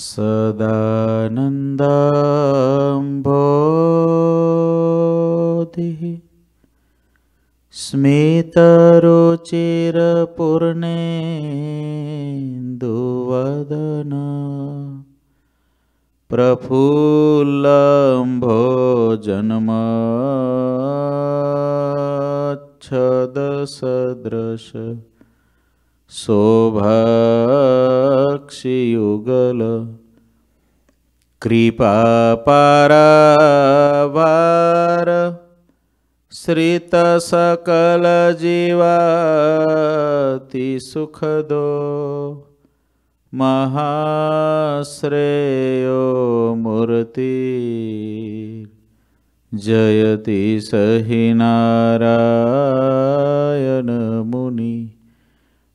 सदानन्दम्भोधिः स्मितरुचिरपूर्णेन्दुवदन प्रफुल्लम्भो जन्मच्छदसदृश शोभक्षियुगल कृपा पारभार श्रितसकल जीवाति सुखदो महाश्रेयो मूर्ति जयति सहि नारयनमुनि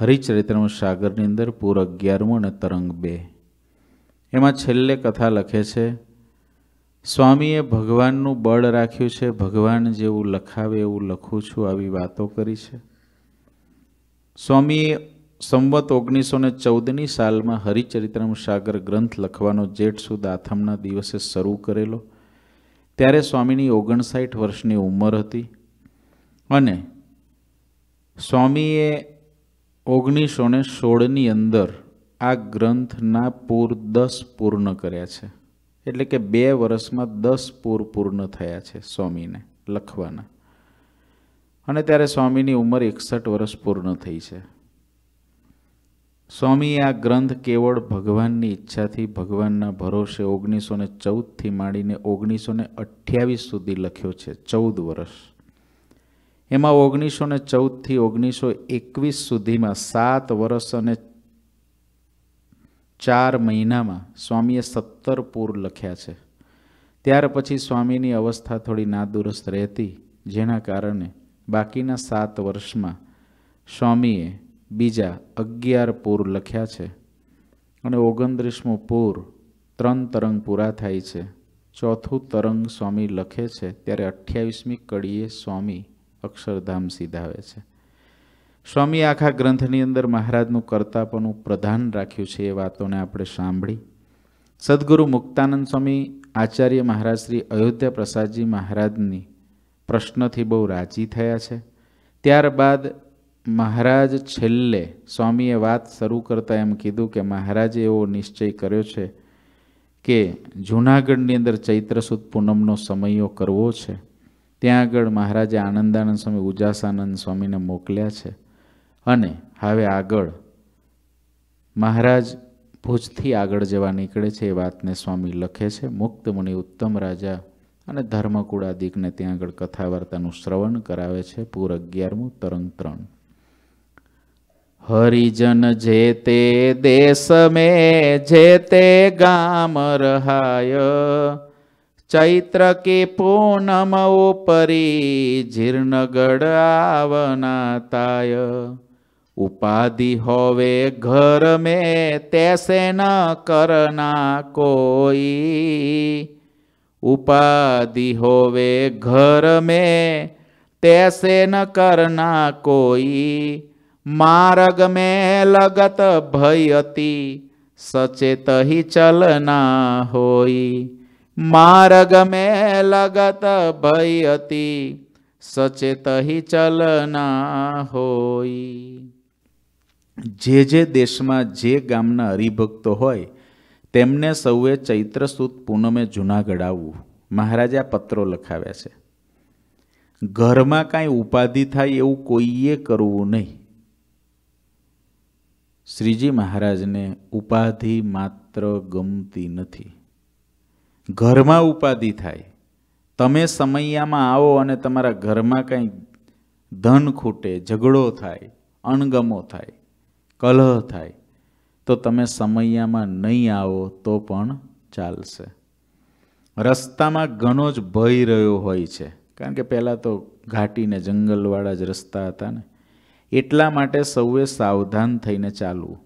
હરિચરિત્રમ સાગરની અંદર પૂર અગિયારમું અને તરંગ બે એમાં છેલ્લે કથા લખે છે સ્વામીએ ભગવાનનું બળ રાખ્યું છે ભગવાન જેવું લખાવે એવું લખું છું આવી વાતો કરી છે સ્વામીએ સંવત ઓગણીસો ને ચૌદની સાલમાં હરિચરિત્રમ સાગર ગ્રંથ લખવાનો જેઠ સુદ આથમના દિવસે શરૂ કરેલો ત્યારે સ્વામીની ઓગણસાઠ વર્ષની ઉંમર હતી અને સ્વામીએ ઓગણીસો ને સોળની અંદર આ ગ્રંથના પૂર દસ પૂર્ણ કર્યા છે એટલે કે બે વર્ષમાં દસ પૂર પૂર્ણ થયા છે સ્વામીને લખવાના અને ત્યારે સ્વામીની ઉંમર એકસઠ વર્ષ પૂર્ણ થઈ છે સ્વામીએ આ ગ્રંથ કેવળ ભગવાનની ઈચ્છાથી ભગવાનના ભરોસે ઓગણીસો ને ચૌદથી માંડીને ઓગણીસો ને અઠ્યાવીસ સુધી લખ્યો છે ચૌદ વર્ષ એમાં ઓગણીસો ને ચૌદથી ઓગણીસો એકવીસ સુધીમાં સાત વર્ષ અને ચાર મહિનામાં સ્વામીએ સત્તર પૂર લખ્યા છે ત્યાર પછી સ્વામીની અવસ્થા થોડી નાદુરસ્ત રહેતી જેના કારણે બાકીના સાત વર્ષમાં સ્વામીએ બીજા અગિયાર પૂર લખ્યા છે અને ઓગણત્રીસમું પૂર ત્રણ તરંગ પૂરા થાય છે ચોથું તરંગ સ્વામી લખે છે ત્યારે અઠ્યાવીસમી કડીએ સ્વામી અક્ષરધામ સીધાવે છે સ્વામી આખા ગ્રંથની અંદર મહારાજનું કરતાપણું પ્રધાન રાખ્યું છે એ વાતોને આપણે સાંભળી સદગુરુ મુક્તાનંદ સ્વામી આચાર્ય મહારાજ શ્રી અયોધ્યા પ્રસાદજી મહારાજની પ્રશ્નથી બહુ રાજી થયા છે ત્યારબાદ મહારાજ છેલ્લે સ્વામીએ વાત શરૂ કરતા એમ કીધું કે મહારાજે એવો નિશ્ચય કર્યો છે કે જૂનાગઢની અંદર ચૈત્ર સુદ પૂનમનો સમયો કરવો છે ત્યાં આગળ મહારાજે આનંદાનંદ સ્વામી ઉજાસાનંદ સ્વામીને મોકલ્યા છે અને હવે આગળ મહારાજ ભુજથી આગળ જવા નીકળે છે એ વાતને સ્વામી લખે છે મુક્ત મુનિ ઉત્તમ રાજા અને ધર્મકુળાદિકને ત્યાં આગળ કથા વાર્તાનું શ્રવણ કરાવે છે પૂર અગિયારમું તરંગ ત્રણ હરિજન જે તે દેશ મે જે તે ગામ રહાય ચૈત્ર કે પૂનમ ઉપરી જીર્ણગઢ આવના તાય ઉપાધિ હોવે ઘર મે તેસે ન કરના કોઈ ઉપાધિ હોવે ઘર મે તેસે ન કરના કોઈ માર્ગ મેં લગત ભયતી સચેત હિ ચલના હોય માર્ગ મે લગત ભયતી સચેત ચલના હોય જે જે દેશમાં જે ગામના હરિભક્તો હોય તેમને સૌએ ચૈત્ર સુદ પૂનમે જૂનાગઢ આવવું મહારાજે આ પત્રો લખાવ્યા છે ઘરમાં કાંઈ ઉપાધિ થાય એવું કોઈએ કરવું નહીં શ્રીજી મહારાજને ઉપાધિ માત્ર ગમતી નથી ઘરમાં ઉપાધિ થાય તમે સમૈયામાં આવો અને તમારા ઘરમાં કંઈ ધન ખૂટે ઝઘડો થાય અણગમો થાય કલહ થાય તો તમે સમૈયામાં નહીં આવો તો પણ ચાલશે રસ્તામાં ઘણો જ ભય રહ્યો હોય છે કારણ કે પહેલાં તો ઘાટીને જંગલવાળા જ રસ્તા હતા ને એટલા માટે સૌએ સાવધાન થઈને ચાલવું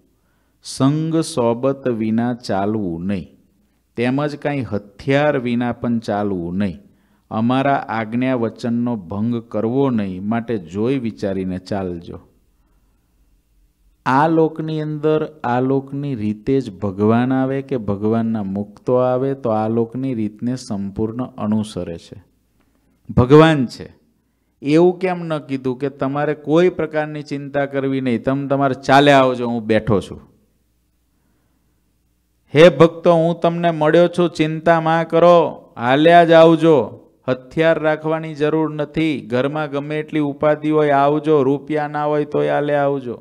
સંગ સોબત વિના ચાલવું નહીં તેમજ કાંઈ હથિયાર વિના પણ ચાલવું નહીં અમારા આજ્ઞા વચનનો ભંગ કરવો નહીં માટે જોઈ વિચારીને ચાલજો આ લોકની અંદર આ લોકની રીતે જ ભગવાન આવે કે ભગવાનના મુક્તો આવે તો આ લોકની રીતને સંપૂર્ણ અનુસરે છે ભગવાન છે એવું કેમ ન કીધું કે તમારે કોઈ પ્રકારની ચિંતા કરવી નહીં તમે તમારે ચાલ્યા આવજો હું બેઠો છું હે ભક્તો હું તમને મળ્યો છું ચિંતા માં કરો હાલ્યા જ આવજો હથિયાર રાખવાની જરૂર નથી ઘરમાં ગમે એટલી ઉપાધિ હોય આવજો રૂપિયા ના હોય તોય હાલ્યા આવજો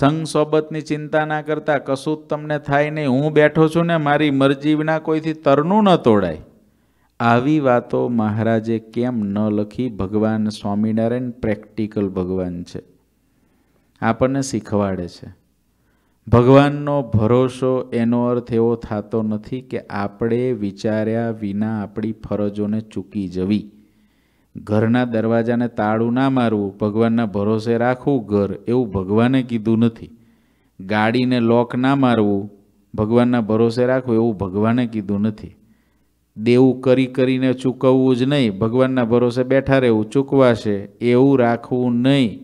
સંઘ સોબતની ચિંતા ના કરતા કશું જ તમને થાય નહીં હું બેઠો છું ને મારી મરજી વિના કોઈથી તરનું ન તોડાય આવી વાતો મહારાજે કેમ ન લખી ભગવાન સ્વામિનારાયણ પ્રેક્ટિકલ ભગવાન છે આપણને શીખવાડે છે ભગવાનનો ભરોસો એનો અર્થ એવો થતો નથી કે આપણે વિચાર્યા વિના આપણી ફરજોને ચૂકી જવી ઘરના દરવાજાને તાળું ના મારવું ભગવાનના ભરોસે રાખવું ઘર એવું ભગવાને કીધું નથી ગાડીને લોક ના મારવું ભગવાનના ભરોસે રાખવું એવું ભગવાને કીધું નથી દેવું કરી કરીને ચૂકવવું જ નહીં ભગવાનના ભરોસે બેઠા રહેવું ચૂકવાશે એવું રાખવું નહીં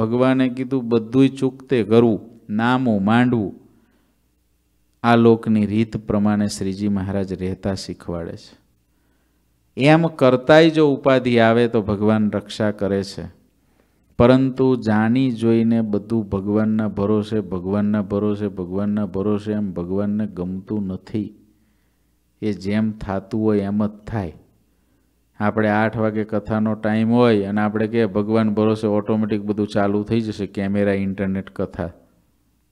ભગવાને કીધું બધુંય ચૂકતે કરવું નામું માંડવું આ લોકની રીત પ્રમાણે શ્રીજી મહારાજ રહેતા શીખવાડે છે એમ કરતાંય જો ઉપાધિ આવે તો ભગવાન રક્ષા કરે છે પરંતુ જાણી જોઈને બધું ભગવાનના ભરોસે ભગવાનના ભરોસે ભગવાનના ભરોસે એમ ભગવાનને ગમતું નથી એ જેમ થતું હોય એમ જ થાય આપણે આઠ વાગે કથાનો ટાઈમ હોય અને આપણે કે ભગવાન ભરોસે ઓટોમેટિક બધું ચાલુ થઈ જશે કેમેરા ઇન્ટરનેટ કથા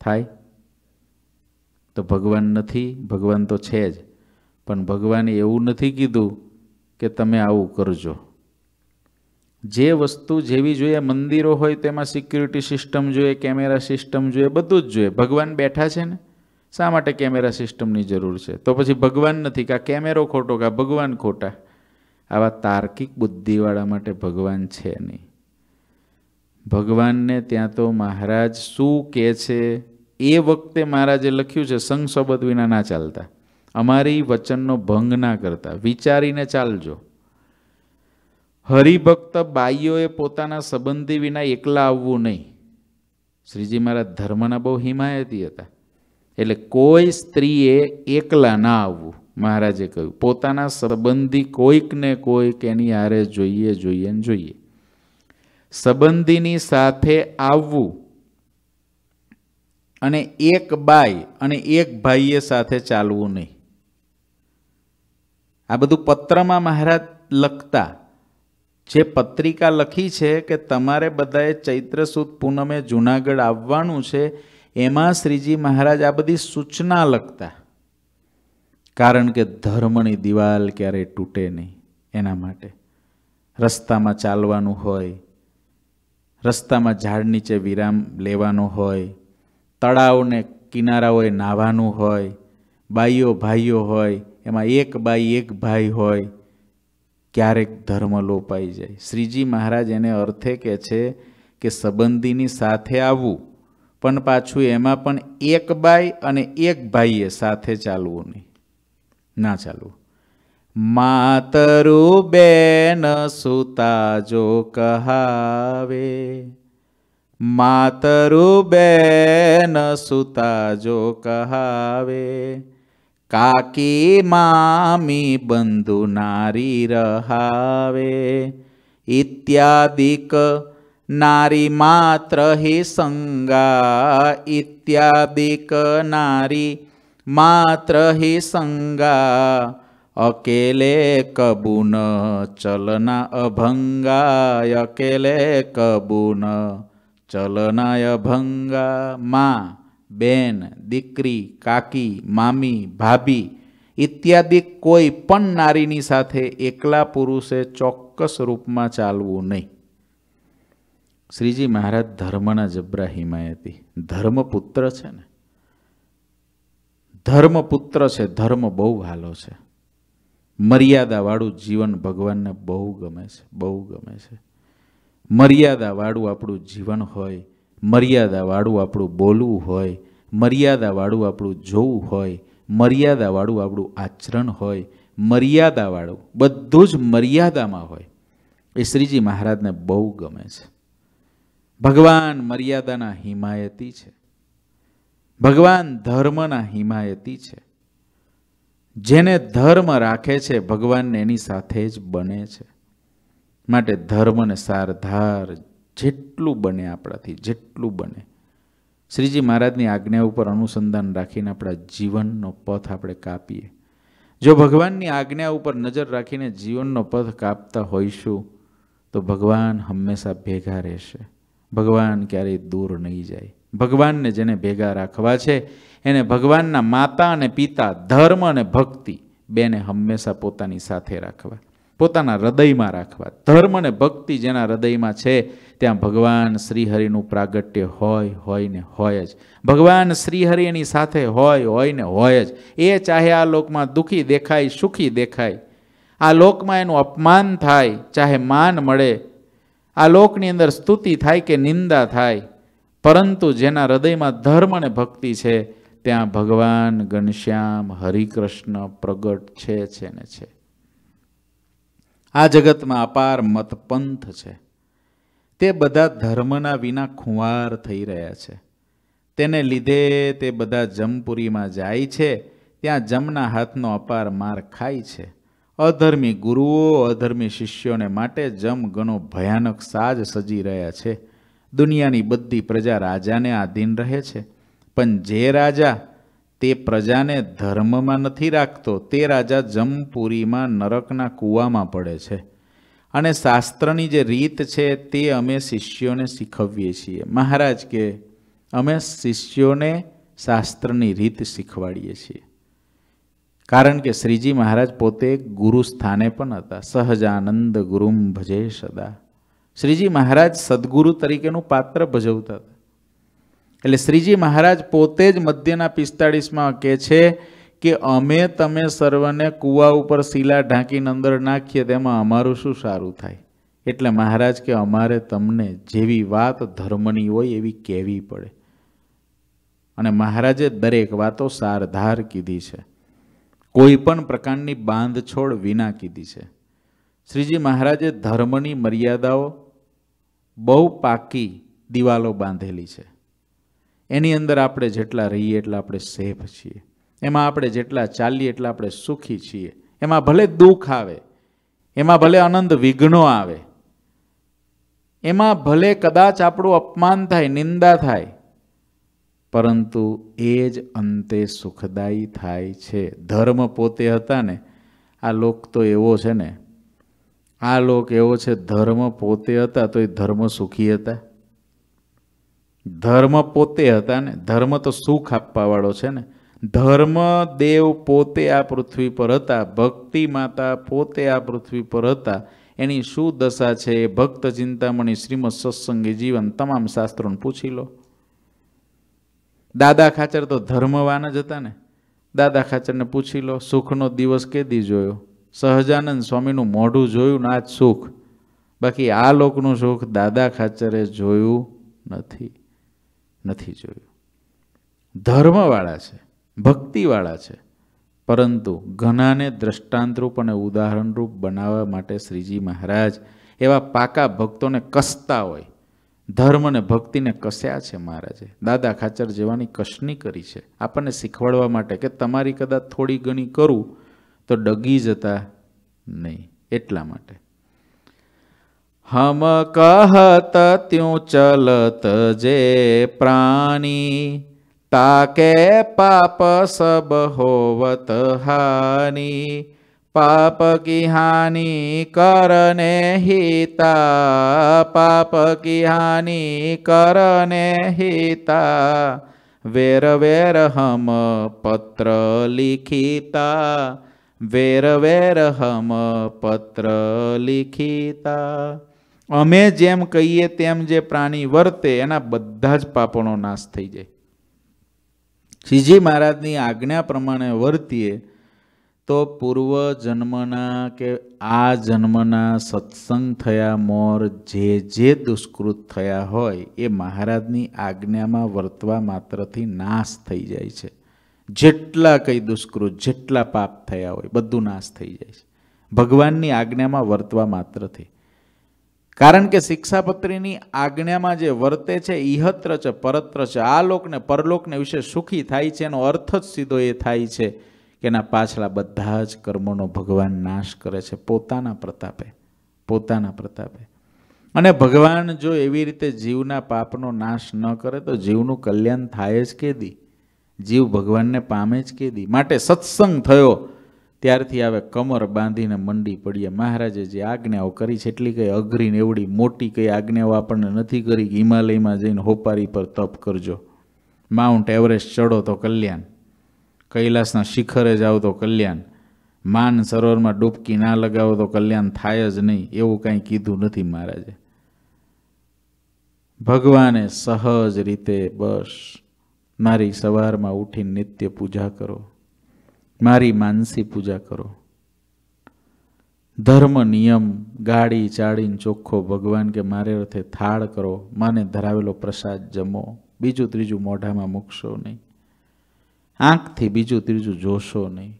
થાય તો ભગવાન નથી ભગવાન તો છે જ પણ ભગવાને એવું નથી કીધું કે તમે આવું કરજો જે વસ્તુ જેવી જોઈએ મંદિરો હોય તેમાં સિક્યુરિટી સિસ્ટમ જોઈએ કેમેરા સિસ્ટમ જોઈએ બધું જ જોઈએ ભગવાન બેઠા છે ને શા માટે કેમેરા સિસ્ટમની જરૂર છે તો પછી ભગવાન નથી કાં કેમેરો ખોટો કે ભગવાન ખોટા આવા તાર્કિક બુદ્ધિવાળા માટે ભગવાન છે નહીં ભગવાનને ત્યાં તો મહારાજ શું કહે છે એ વખતે મહારાજે લખ્યું છે સંગ શબ્દ વિના ના ચાલતા અમારી વચનનો ભંગ ના કરતા વિચારીને ચાલજો હરિભક્ત બાઈઓએ પોતાના સંબંધી વિના એકલા આવવું નહીં શ્રીજી મહારાજ ધર્મના બહુ હિમાયતી હતા એટલે કોઈ સ્ત્રીએ એકલા ના આવવું મહારાજે કહ્યું પોતાના સંબંધી કોઈકને કોઈક એની આરે જોઈએ જોઈએ ને જોઈએ સંબંધીની સાથે આવવું અને એક બાઈ અને એક ભાઈએ સાથે ચાલવું નહીં આ બધું પત્રમાં મહારાજ લખતા જે પત્રિકા લખી છે કે તમારે બધાએ ચૈત્ર સુદ પૂનમે જુનાગઢ આવવાનું છે એમાં શ્રીજી મહારાજ આ બધી સૂચના લખતા કારણ કે ધર્મની દિવાલ ક્યારેય તૂટે નહીં એના માટે રસ્તામાં ચાલવાનું હોય રસ્તામાં ઝાડ નીચે વિરામ લેવાનો હોય તળાવને કિનારાઓએ નાહવાનું હોય બાઈઓ ભાઈઓ હોય એમાં એક બાઈ એક ભાઈ હોય ક્યારેક ધર્મ લોપાઈ જાય શ્રીજી મહારાજ એને અર્થે કહે છે કે સંબંધીની સાથે આવવું પણ પાછું એમાં પણ એક બાઈ અને એક ભાઈએ સાથે ચાલવું નહીં ના ચાલવું માતરુ બેન સુતા જો કહાવે जो कहावे काकी मामि बन्धु रहावे इत्यादिक नारी मात्र ही संगा इत्यादिक नारी मात्र ही संगा अकेले कबून चलना अभंगा अकेले कबून ચલનાય ભંગા માં બેન દીકરી કાકી મામી ભાભી ઇત્યાદિ કોઈ પણ નારીની સાથે એકલા પુરુષે ચોક્કસ રૂપમાં ચાલવું નહીં શ્રીજી મહારાજ ધર્મના જબરા હિમાયતી ધર્મપુત્ર છે ને ધર્મપુત્ર છે ધર્મ બહુ હાલો છે મર્યાદાવાળું જીવન ભગવાનને બહુ ગમે છે બહુ ગમે છે મર્યાદાવાળું આપણું જીવન હોય મર્યાદાવાળું આપણું બોલવું હોય મર્યાદાવાળું આપણું જોવું હોય મર્યાદાવાળું આપણું આચરણ હોય મર્યાદાવાળું બધું જ મર્યાદામાં હોય એ શ્રીજી મહારાજને બહુ ગમે છે ભગવાન મર્યાદાના હિમાયતી છે ભગવાન ધર્મના હિમાયતી છે જેને ધર્મ રાખે છે ભગવાનને એની સાથે જ બને છે માટે ધર્મને સારધાર જેટલું બને આપણાથી જેટલું બને શ્રીજી મહારાજની આજ્ઞા ઉપર અનુસંધાન રાખીને આપણા જીવનનો પથ આપણે કાપીએ જો ભગવાનની આજ્ઞા ઉપર નજર રાખીને જીવનનો પથ કાપતા હોઈશું તો ભગવાન હંમેશા ભેગા રહેશે ભગવાન ક્યારેય દૂર નહીં જાય ભગવાનને જેને ભેગા રાખવા છે એને ભગવાનના માતા અને પિતા ધર્મ અને ભક્તિ બેને હંમેશા પોતાની સાથે રાખવા પોતાના હૃદયમાં રાખવા ધર્મ અને ભક્તિ જેના હૃદયમાં છે ત્યાં ભગવાન શ્રીહરિનું પ્રાગટ્ય હોય હોય ને હોય જ ભગવાન શ્રીહરિ એની સાથે હોય હોય ને હોય જ એ ચાહે આ લોકમાં દુઃખી દેખાય સુખી દેખાય આ લોકમાં એનું અપમાન થાય ચાહે માન મળે આ લોકની અંદર સ્તુતિ થાય કે નિંદા થાય પરંતુ જેના હૃદયમાં ધર્મ અને ભક્તિ છે ત્યાં ભગવાન ઘનશ્યામ હરિકૃષ્ણ પ્રગટ છે ને છે આ જગતમાં અપાર મતપંથ છે તે બધા ધર્મના વિના ખુંવાર થઈ રહ્યા છે તેને લીધે તે બધા જમપુરીમાં જાય છે ત્યાં જમના હાથનો અપાર માર ખાય છે અધર્મી ગુરુઓ અધર્મી શિષ્યોને માટે જમ ઘણો ભયાનક સાજ સજી રહ્યા છે દુનિયાની બધી પ્રજા રાજાને આધીન રહે છે પણ જે રાજા તે પ્રજાને ધર્મમાં નથી રાખતો તે રાજા જમપુરીમાં નરકના કૂવામાં પડે છે અને શાસ્ત્રની જે રીત છે તે અમે શિષ્યોને શીખવીએ છીએ મહારાજ કે અમે શિષ્યોને શાસ્ત્રની રીત શીખવાડીએ છીએ કારણ કે શ્રીજી મહારાજ પોતે ગુરુ સ્થાને પણ હતા સહજાનંદ ગુરુમ ભજે સદા શ્રીજી મહારાજ સદગુરુ તરીકેનું પાત્ર ભજવતા હતા એટલે શ્રીજી મહારાજ પોતે જ મધ્યના પિસ્તાળીસમાં કહે છે કે અમે તમે સર્વને કૂવા ઉપર શીલા ઢાંકીને અંદર નાખીએ તેમાં અમારું શું સારું થાય એટલે મહારાજ કે અમારે તમને જેવી વાત ધર્મની હોય એવી કહેવી પડે અને મહારાજે દરેક વાતો સારધાર કીધી છે કોઈ પણ પ્રકારની બાંધછોડ વિના કીધી છે શ્રીજી મહારાજે ધર્મની મર્યાદાઓ બહુ પાકી દિવાલો બાંધેલી છે એની અંદર આપણે જેટલા રહીએ એટલા આપણે સેફ છીએ એમાં આપણે જેટલા ચાલીએ એટલા આપણે સુખી છીએ એમાં ભલે દુઃખ આવે એમાં ભલે અનંત વિઘ્નો આવે એમાં ભલે કદાચ આપણું અપમાન થાય નિંદા થાય પરંતુ એ જ અંતે સુખદાયી થાય છે ધર્મ પોતે હતા ને આ લોક તો એવો છે ને આ લોક એવો છે ધર્મ પોતે હતા તો એ ધર્મ સુખી હતા ધર્મ પોતે હતા ને ધર્મ તો સુખ આપવાવાળો છે ને ધર્મ દેવ પોતે આ પૃથ્વી પર હતા ભક્તિ માતા પોતે આ પૃથ્વી પર હતા એની શું દશા છે એ ભક્ત ચિંતામણી શ્રીમદ સત્સંગી જીવન તમામ શાસ્ત્રોને પૂછી લો દાદા ખાચર તો ધર્મવાન જ હતા ને દાદા ખાચરને પૂછી લો સુખનો દિવસ કેદી જોયો સહજાનંદ સ્વામીનું મોઢું જોયું ને આ જ સુખ બાકી આ લોકનું સુખ દાદા ખાચરે જોયું નથી નથી જોયું ધર્મવાળા છે ભક્તિવાળા છે પરંતુ ઘણાને દ્રષ્ટાંતરૂપ અને ઉદાહરણરૂપ બનાવવા માટે શ્રીજી મહારાજ એવા પાકા ભક્તોને કસતા હોય ધર્મ અને ભક્તિને કસ્યા છે મહારાજે દાદા ખાચર જેવાની કશની કરી છે આપણને શીખવાડવા માટે કે તમારી કદાચ થોડી ઘણી કરું તો ડગી જતા નહીં એટલા માટે हम कहत त्यों चलत जे प्राणी ताके पाप सब होवत हानि पाप की हानि करने हिता पाप की हानि करने हिता वेर वेर हम पत्र लिखिता वेर वेर हम पत्र लिखिता અમે જેમ કહીએ તેમ જે પ્રાણી વર્તે એના બધા જ પાપોનો નાશ થઈ જાય શ્રીજી મહારાજની આજ્ઞા પ્રમાણે વર્તીએ તો પૂર્વ જન્મના કે આ જન્મના સત્સંગ થયા મોર જે જે દુષ્કૃત થયા હોય એ મહારાજની આજ્ઞામાં વર્તવા માત્રથી નાશ થઈ જાય છે જેટલા કંઈ દુષ્કૃત જેટલા પાપ થયા હોય બધું નાશ થઈ જાય છે ભગવાનની આજ્ઞામાં વર્તવા માત્રથી કારણ કે શિક્ષાપત્રીની આજ્ઞામાં જે વર્તે છે ઇહત્ર છે પરત્ર છે આ લોકને પરલોકને વિશે સુખી થાય છે એનો અર્થ જ સીધો એ થાય છે કે એના પાછલા બધા જ કર્મોનો ભગવાન નાશ કરે છે પોતાના પ્રતાપે પોતાના પ્રતાપે અને ભગવાન જો એવી રીતે જીવના પાપનો નાશ ન કરે તો જીવનું કલ્યાણ થાય જ કે દી જીવ ભગવાનને પામે જ કે દી માટે સત્સંગ થયો ત્યારથી આવે કમર બાંધીને મંડી પડીએ મહારાજે જે આજ્ઞાઓ કરી છે એટલી કંઈ અઘરી ને એવડી મોટી કંઈ આજ્ઞાઓ આપણને નથી કરી હિમાલયમાં જઈને હોપારી પર તપ કરજો માઉન્ટ એવરેસ્ટ ચડો તો કલ્યાણ કૈલાસના શિખરે જાઓ તો કલ્યાણ માન સરોવરમાં ડૂબકી ના લગાવો તો કલ્યાણ થાય જ નહીં એવું કાંઈ કીધું નથી મહારાજે ભગવાને સહજ રીતે બસ મારી સવારમાં ઉઠીને નિત્ય પૂજા કરો મારી માનસી પૂજા કરો ધર્મ નિયમ ગાડી ચાડીને ચોખ્ખો ભગવાન કે મારે અર્થે થાળ કરો માને ધરાવેલો પ્રસાદ જમો બીજું ત્રીજું મોઢામાં મૂકશો નહીં આંખથી બીજું ત્રીજું જોશો નહીં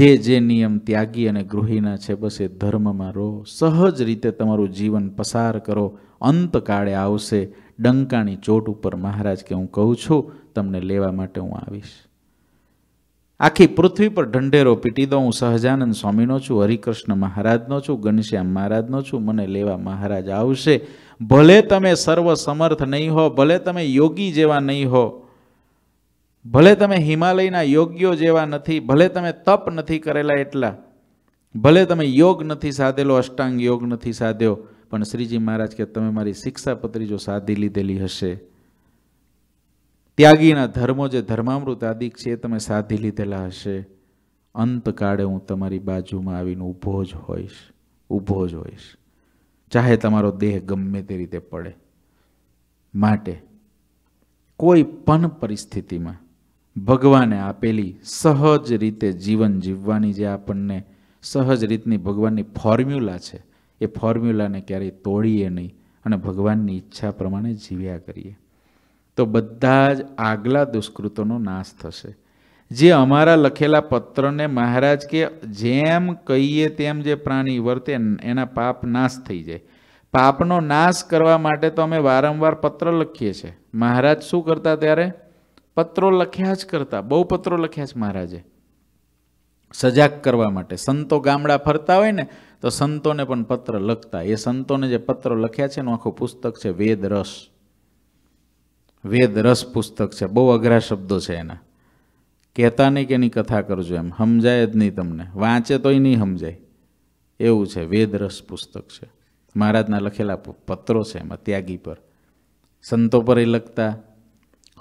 જે જે નિયમ ત્યાગી અને ગૃહિના છે બસ એ ધર્મમાં રહો સહજ રીતે તમારું જીવન પસાર કરો અંતકાળે આવશે ડંકાની ચોટ ઉપર મહારાજ કે હું કહું છું તમને લેવા માટે હું આવીશ આખી પૃથ્વી પર ઢંઢેરો પીટી દો હું સહજાનંદ સ્વામીનો છું હરિકૃષ્ણ મહારાજનો છું ઘનશ્યામ મહારાજનો છું મને લેવા મહારાજ આવશે ભલે તમે સર્વ સમર્થ નહીં હો ભલે તમે યોગી જેવા નહીં હો ભલે તમે હિમાલયના યોગ્યો જેવા નથી ભલે તમે તપ નથી કરેલા એટલા ભલે તમે યોગ નથી સાધેલો અષ્ટાંગ યોગ નથી સાધ્યો પણ શ્રીજી મહારાજ કે તમે મારી શિક્ષાપત્રી જો સાધી લીધેલી હશે ત્યાગીના ધર્મો જે ધર્મામૃત આદિક છે એ તમે સાધી લીધેલા હશે અંતકાળે હું તમારી બાજુમાં આવીને ઊભો જ હોઈશ ઊભો જ હોઈશ ચાહે તમારો દેહ ગમે તે રીતે પડે માટે કોઈ પણ પરિસ્થિતિમાં ભગવાને આપેલી સહજ રીતે જીવન જીવવાની જે આપણને સહજ રીતની ભગવાનની ફોર્મ્યુલા છે એ ફોર્મ્યુલાને ક્યારેય તોડીએ નહીં અને ભગવાનની ઈચ્છા પ્રમાણે જીવ્યા કરીએ તો બધા જ આગલા દુષ્કૃતોનો નાશ થશે જે અમારા લખેલા પત્રને મહારાજ કે જેમ કહીએ તેમ જે પ્રાણી વર્તે એના પાપ નાશ થઈ જાય પાપનો નાશ કરવા માટે તો અમે વારંવાર પત્ર લખીએ છીએ મહારાજ શું કરતા ત્યારે પત્રો લખ્યા જ કરતા બહુ પત્રો લખ્યા છે મહારાજે સજાગ કરવા માટે સંતો ગામડા ફરતા હોય ને તો સંતોને પણ પત્ર લખતા એ સંતોને જે પત્રો લખ્યા છે એનું આખું પુસ્તક છે વેદ રસ વેદ રસ પુસ્તક છે બહુ અઘરા શબ્દો છે એના કહેતા નહીં કે એની કથા કરજો એમ સમજાય જ નહીં તમને વાંચે તોય નહીં સમજાય એવું છે વેદ રસ પુસ્તક છે મહારાજના લખેલા પત્રો છે એમાં ત્યાગી પર સંતો પર એ લખતા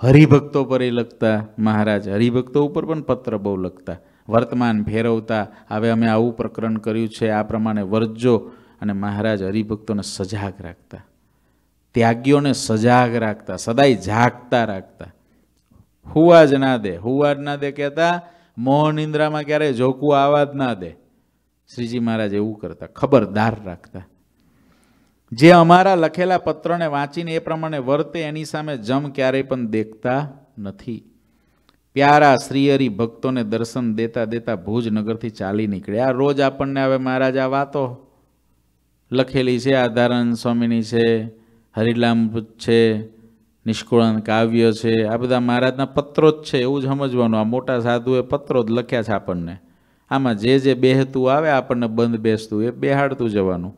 હરિભક્તો પર એ લખતા મહારાજ હરિભક્તો ઉપર પણ પત્ર બહુ લખતા વર્તમાન ફેરવતા હવે અમે આવું પ્રકરણ કર્યું છે આ પ્રમાણે વર્જો અને મહારાજ હરિભક્તોને સજાગ રાખતા ત્યાગીઓને સજાગ રાખતા સદાય જાગતા રાખતા હુવા જ ના દે હુવા જ ના દે કહેતા મોહન ઇન્દ્રામાં ક્યારેય જોકું આવા જ ના દે શ્રીજી મહારાજ એવું કરતા ખબરદાર રાખતા જે અમારા લખેલા પત્રને વાંચીને એ પ્રમાણે વર્તે એની સામે જમ ક્યારેય પણ દેખતા નથી પ્યારા શ્રીહરી ભક્તોને દર્શન દેતા દેતા ભુજનગરથી ચાલી નીકળે આ રોજ આપણને હવે મહારાજ આ વાતો લખેલી છે આધારણ ધારણ સ્વામીની છે હરિલાંબ છે નિષ્કુળન કાવ્ય છે આ બધા મહારાજના પત્રો જ છે એવું જ સમજવાનું આ મોટા સાધુએ પત્રો જ લખ્યા છે આપણને આમાં જે જે બેહતું આવે આપણને બંધ બેસતું એ બેહાડતું જવાનું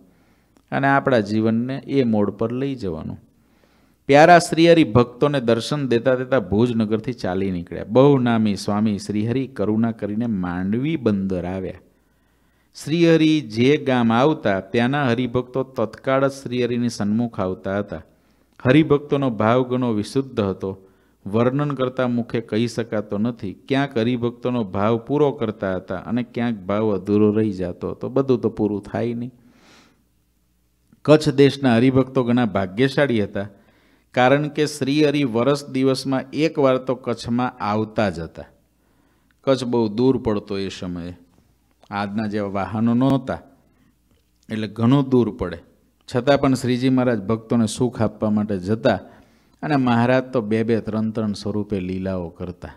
અને આપણા જીવનને એ મોડ પર લઈ જવાનું પ્યારા શ્રીહરિ ભક્તોને દર્શન દેતા દેતા ભુજનગરથી ચાલી નીકળ્યા બહુ નામી સ્વામી શ્રીહરિ કરુણા કરીને માંડવી બંદર આવ્યા શ્રીહરિ જે ગામ આવતા ત્યાંના હરિભક્તો તત્કાળ જ શ્રીહરિની સન્મુખ આવતા હતા હરિભક્તોનો ભાવ ઘણો વિશુદ્ધ હતો વર્ણન કરતાં મુખે કહી શકાતો નથી ક્યાંક હરિભક્તોનો ભાવ પૂરો કરતા હતા અને ક્યાંક ભાવ અધૂરો રહી જતો હતો બધું તો પૂરું થાય નહીં કચ્છ દેશના હરિભક્તો ઘણા ભાગ્યશાળી હતા કારણ કે શ્રીહરિ વરસ દિવસમાં એકવાર તો કચ્છમાં આવતા જ હતા કચ્છ બહુ દૂર પડતો એ સમયે આજના જેવા વાહનો નહોતા એટલે ઘણું દૂર પડે છતાં પણ શ્રીજી મહારાજ ભક્તોને સુખ આપવા માટે જતા અને મહારાજ તો બે બે ત્રણ ત્રણ સ્વરૂપે લીલાઓ કરતા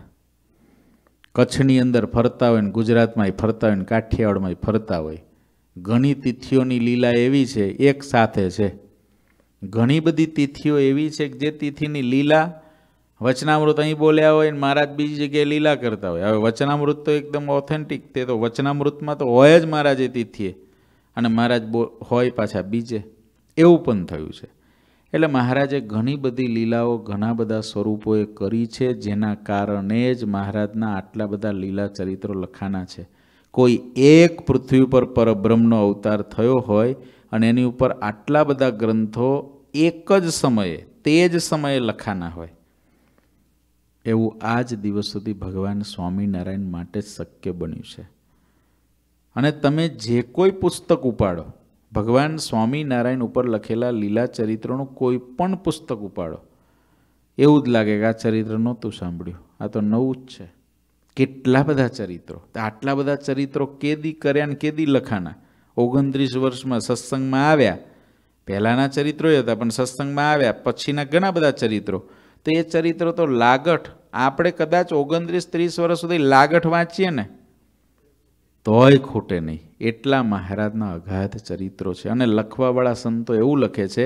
કચ્છની અંદર ફરતા હોય ને ગુજરાતમાંય ફરતા હોય ને કાઠિયાવાડમાંય ફરતા હોય ઘણી તિથિઓની લીલા એવી છે એક સાથે છે ઘણી બધી તિથિઓ એવી છે કે જે તિથિની લીલા વચનામૃત અહીં બોલ્યા હોય ને મહારાજ બીજી જગ્યાએ લીલા કરતા હોય હવે વચનામૃત તો એકદમ ઓથેન્ટિક તે તો વચનામૃતમાં તો હોય જ મહારાજે તિથિએ અને મહારાજ બો હોય પાછા બીજે એવું પણ થયું છે એટલે મહારાજે ઘણી બધી લીલાઓ ઘણા બધા સ્વરૂપોએ કરી છે જેના કારણે જ મહારાજના આટલા બધા લીલા ચરિત્રો લખાના છે કોઈ એક પૃથ્વી પર પરબ્રહ્મનો અવતાર થયો હોય અને એની ઉપર આટલા બધા ગ્રંથો એક જ સમયે તે જ સમયે લખાના હોય એવું આ જ દિવસ સુધી ભગવાન સ્વામિનારાયણ માટે શક્ય બન્યું છે અને તમે જે કોઈ પુસ્તક ઉપાડો ભગવાન સ્વામિનારાયણ ઉપર લખેલા લીલા ચરિત્રનું કોઈ પણ પુસ્તક ઉપાડો એવું જ લાગે કે આ ચરિત્ર નહોતું સાંભળ્યું આ તો નવું જ છે કેટલા બધા ચરિત્રો આટલા બધા ચરિત્રો કેદી કર્યા ને કેદી લખાના ઓગણત્રીસ વર્ષમાં સત્સંગમાં આવ્યા પહેલાંના ચરિત્રો હતા પણ સત્સંગમાં આવ્યા પછીના ઘણા બધા ચરિત્રો તો એ ચરિત્ર તો લાગઠ આપણે કદાચ ઓગણત્રીસ ત્રીસ વર્ષ સુધી લાગઠ વાંચીએ ને તોય ખૂટે નહીં એટલા મહારાજના અગાધ ચરિત્રો છે અને લખવાવાળા સંતો એવું લખે છે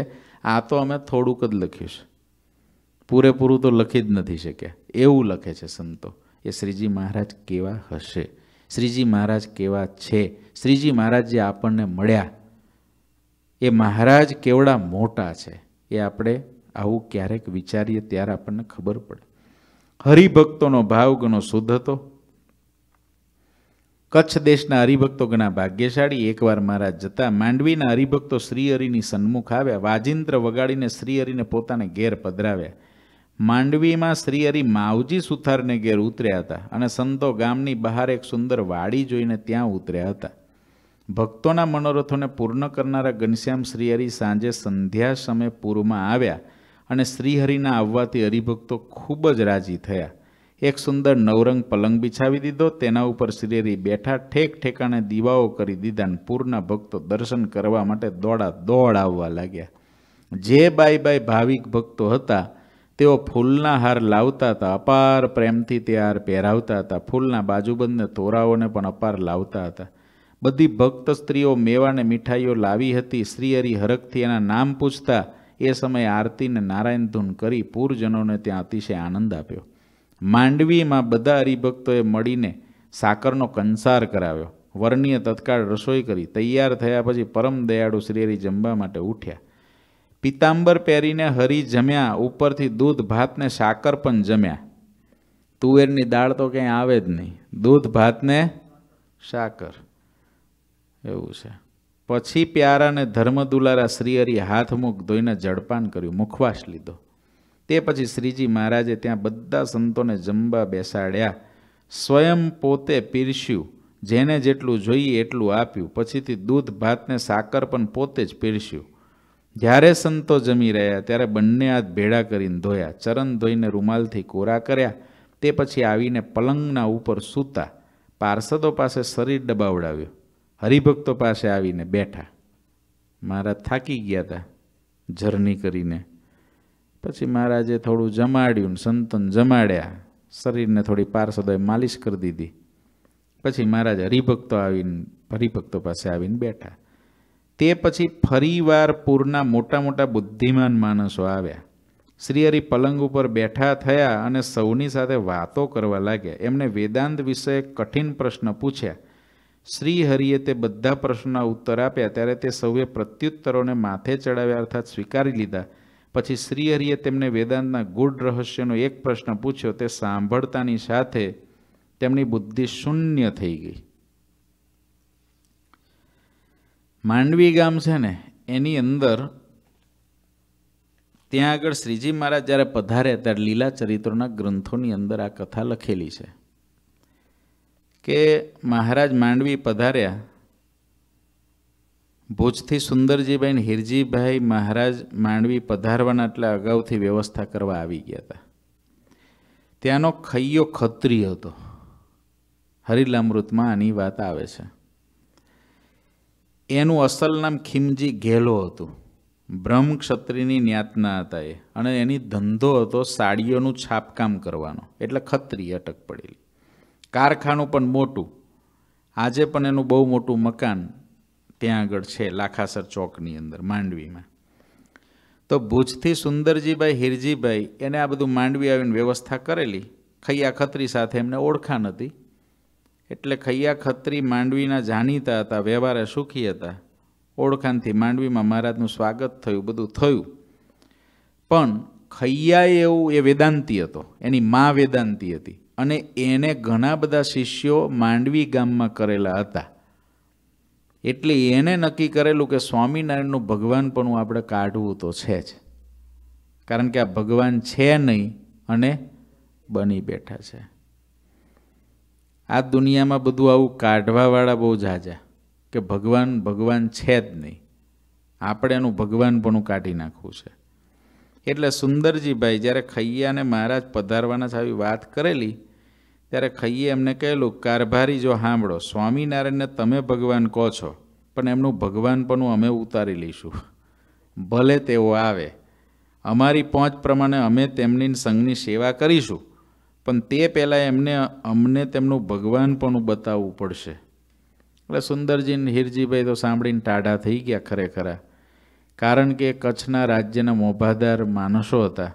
આ તો અમે થોડુંક જ લખ્યું છે પૂરેપૂરું તો લખી જ નથી શક્યા એવું લખે છે સંતો એ શ્રીજી મહારાજ કેવા હશે શ્રીજી મહારાજ કેવા છે શ્રીજી મહારાજ જે આપણને મળ્યા એ મહારાજ કેવડા મોટા છે એ આપણે આવું ક્યારેક વિચારીએ ત્યારે આપણને ખબર પડે હરિભક્તોનો ભાવ ઘણો શુદ્ધ હતો કચ્છ દેશના હરિભક્તો ઘણા ભાગ્યશાળી એકવાર મહારાજ જતા માંડવીના હરિભક્તો શ્રીહરિની સન્મુખ આવ્યા વાજિંત્ર વગાડીને શ્રીહરિને પોતાને ઘેર પધરાવ્યા માંડવીમાં શ્રીહરિ માવજી સુથારને ઘેર ઉતર્યા હતા અને સંતો ગામની બહાર એક સુંદર વાડી જોઈને ત્યાં ઉતર્યા હતા ભક્તોના મનોરથોને પૂર્ણ કરનારા ઘનશ્યામ શ્રીહરિ સાંજે સંધ્યા સમયે પૂરમાં આવ્યા અને શ્રીહરિના આવવાથી હરિભક્તો ખૂબ જ રાજી થયા એક સુંદર નવરંગ પલંગ બિછાવી દીધો તેના ઉપર શ્રીહરિ બેઠા ઠેક ઠેકાણે દીવાઓ કરી દીધા અને પૂરના ભક્તો દર્શન કરવા માટે દોડા દોડ આવવા લાગ્યા જે બાઈ બાઈ ભાવિક ભક્તો હતા તેઓ ફૂલના હાર લાવતા હતા અપાર પ્રેમથી તે હાર પહેરાવતા હતા ફૂલના બાજુબંધને તોરાઓને પણ અપાર લાવતા હતા બધી ભક્ત સ્ત્રીઓ મેવાને મીઠાઈઓ લાવી હતી શ્રીહરિ હરખથી એના નામ પૂછતા એ સમયે આરતીને નારાયણ ધૂન કરી પૂરજનોને ત્યાં અતિશય આનંદ આપ્યો માંડવીમાં બધા હરિભક્તોએ મળીને સાકરનો કંસાર કરાવ્યો વર્ણીએ તત્કાળ રસોઈ કરી તૈયાર થયા પછી પરમ દયાળુ શ્રીહરિ જમવા માટે ઉઠ્યા પિતાંબર પહેરીને હરિ જમ્યા ઉપરથી દૂધ ભાતને સાકર પણ જમ્યા તુવેરની દાળ તો ક્યાંય આવે જ નહીં દૂધ ભાતને સાકર એવું છે પછી પ્યારાને ધર્મ દુલારા શ્રીહરિ હાથ મુખ ધોઈને જળપાન કર્યું મુખવાસ લીધો તે પછી શ્રીજી મહારાજે ત્યાં બધા સંતોને જમવા બેસાડ્યા સ્વયં પોતે પીરસ્યું જેને જેટલું જોઈએ એટલું આપ્યું પછીથી દૂધ ભાતને સાકર પણ પોતે જ પીરસ્યું જ્યારે સંતો જમી રહ્યા ત્યારે બંને હાથ ભેળા કરીને ધોયા ચરણ ધોઈને રૂમાલથી કોરા કર્યા તે પછી આવીને પલંગના ઉપર સૂતા પાર્ષદો પાસે શરીર દબાવડાવ્યું હરિભક્તો પાસે આવીને બેઠા મહારાજ થાકી ગયા હતા જર્ની કરીને પછી મહારાજે થોડું જમાડ્યું ને સંતન જમાડ્યા શરીરને થોડી પાર્ષદોએ માલિશ કરી દીધી પછી મહારાજ હરિભક્તો આવીને હરિભક્તો પાસે આવીને બેઠા તે પછી ફરીવાર પૂરના મોટા મોટા બુદ્ધિમાન માણસો આવ્યા શ્રીહરિ પલંગ ઉપર બેઠા થયા અને સૌની સાથે વાતો કરવા લાગ્યા એમને વેદાંત વિશે કઠિન પ્રશ્ન પૂછ્યા શ્રી હરિએ તે બધા પ્રશ્નોના ઉત્તર આપ્યા ત્યારે તે સૌએ પ્રત્યુત્તરોને માથે ચડાવ્યા અર્થાત સ્વીકારી લીધા પછી શ્રી હરિએ તેમને વેદાંતના ગૂઢ રહસ્યનો એક પ્રશ્ન પૂછ્યો તે સાંભળતાની સાથે તેમની બુદ્ધિ શૂન્ય થઈ ગઈ માંડવી ગામ છે ને એની અંદર ત્યાં આગળ શ્રીજી મહારાજ જ્યારે પધારે ત્યારે લીલા ચરિત્રોના ગ્રંથોની અંદર આ કથા લખેલી છે કે મહારાજ માંડવી પધાર્યા ભુજથી સુંદરજીબેન હિરજીભાઈ મહારાજ માંડવી પધારવાના એટલે અગાઉથી વ્યવસ્થા કરવા આવી ગયા હતા ત્યાંનો ખૈયો ખત્રી હતો હરિલામૃતમાં આની વાત આવે છે એનું અસલ નામ ખીમજી ઘેલો હતું બ્રહ્મ ક્ષત્રિની ન્યાતના હતા એ અને એની ધંધો હતો સાડીઓનું છાપકામ કરવાનો એટલે ખત્રી અટક પડેલી કારખાનું પણ મોટું આજે પણ એનું બહુ મોટું મકાન ત્યાં આગળ છે લાખાસર ચોકની અંદર માંડવીમાં તો ભુજથી સુંદરજીભાઈ હિરજીભાઈ એને આ બધું માંડવી આવીને વ્યવસ્થા કરેલી ખૈયા ખત્રી સાથે એમને ઓળખાણ હતી એટલે ખૈયા ખત્રી માંડવીના જાણીતા હતા વ્યવહારે સુખી હતા ઓળખાણથી માંડવીમાં મહારાજનું સ્વાગત થયું બધું થયું પણ ખૈયાએ એવું એ વેદાંતિ હતો એની મા વેદાંતિ હતી અને એને ઘણા બધા શિષ્યો માંડવી ગામમાં કરેલા હતા એટલે એને નક્કી કરેલું કે સ્વામિનારાયણનું ભગવાન પણ આપણે કાઢવું તો છે જ કારણ કે આ ભગવાન છે નહીં અને બની બેઠા છે આ દુનિયામાં બધું આવું કાઢવાવાળા બહુ ઝાઝા કે ભગવાન ભગવાન છે જ નહીં આપણે એનું ભગવાન પણ કાઢી નાખવું છે એટલે સુંદરજીભાઈ જ્યારે ખૈયાને મહારાજ પધારવાના સાવી વાત કરેલી ત્યારે ખૈયે એમને કહેલું કારભારી જો સાંભળો સ્વામિનારાયણને તમે ભગવાન કહો છો પણ એમનું ભગવાન પણ અમે ઉતારી લઈશું ભલે તેઓ આવે અમારી પહોંચ પ્રમાણે અમે તેમની સંઘની સેવા કરીશું પણ તે પહેલાં એમને અમને તેમનું ભગવાન પણ બતાવવું પડશે એટલે સુંદરજી હિરજીભાઈ તો સાંભળીને ટાઢા થઈ ગયા ખરેખરા કારણ કે કચ્છના રાજ્યના મોભાદાર માણસો હતા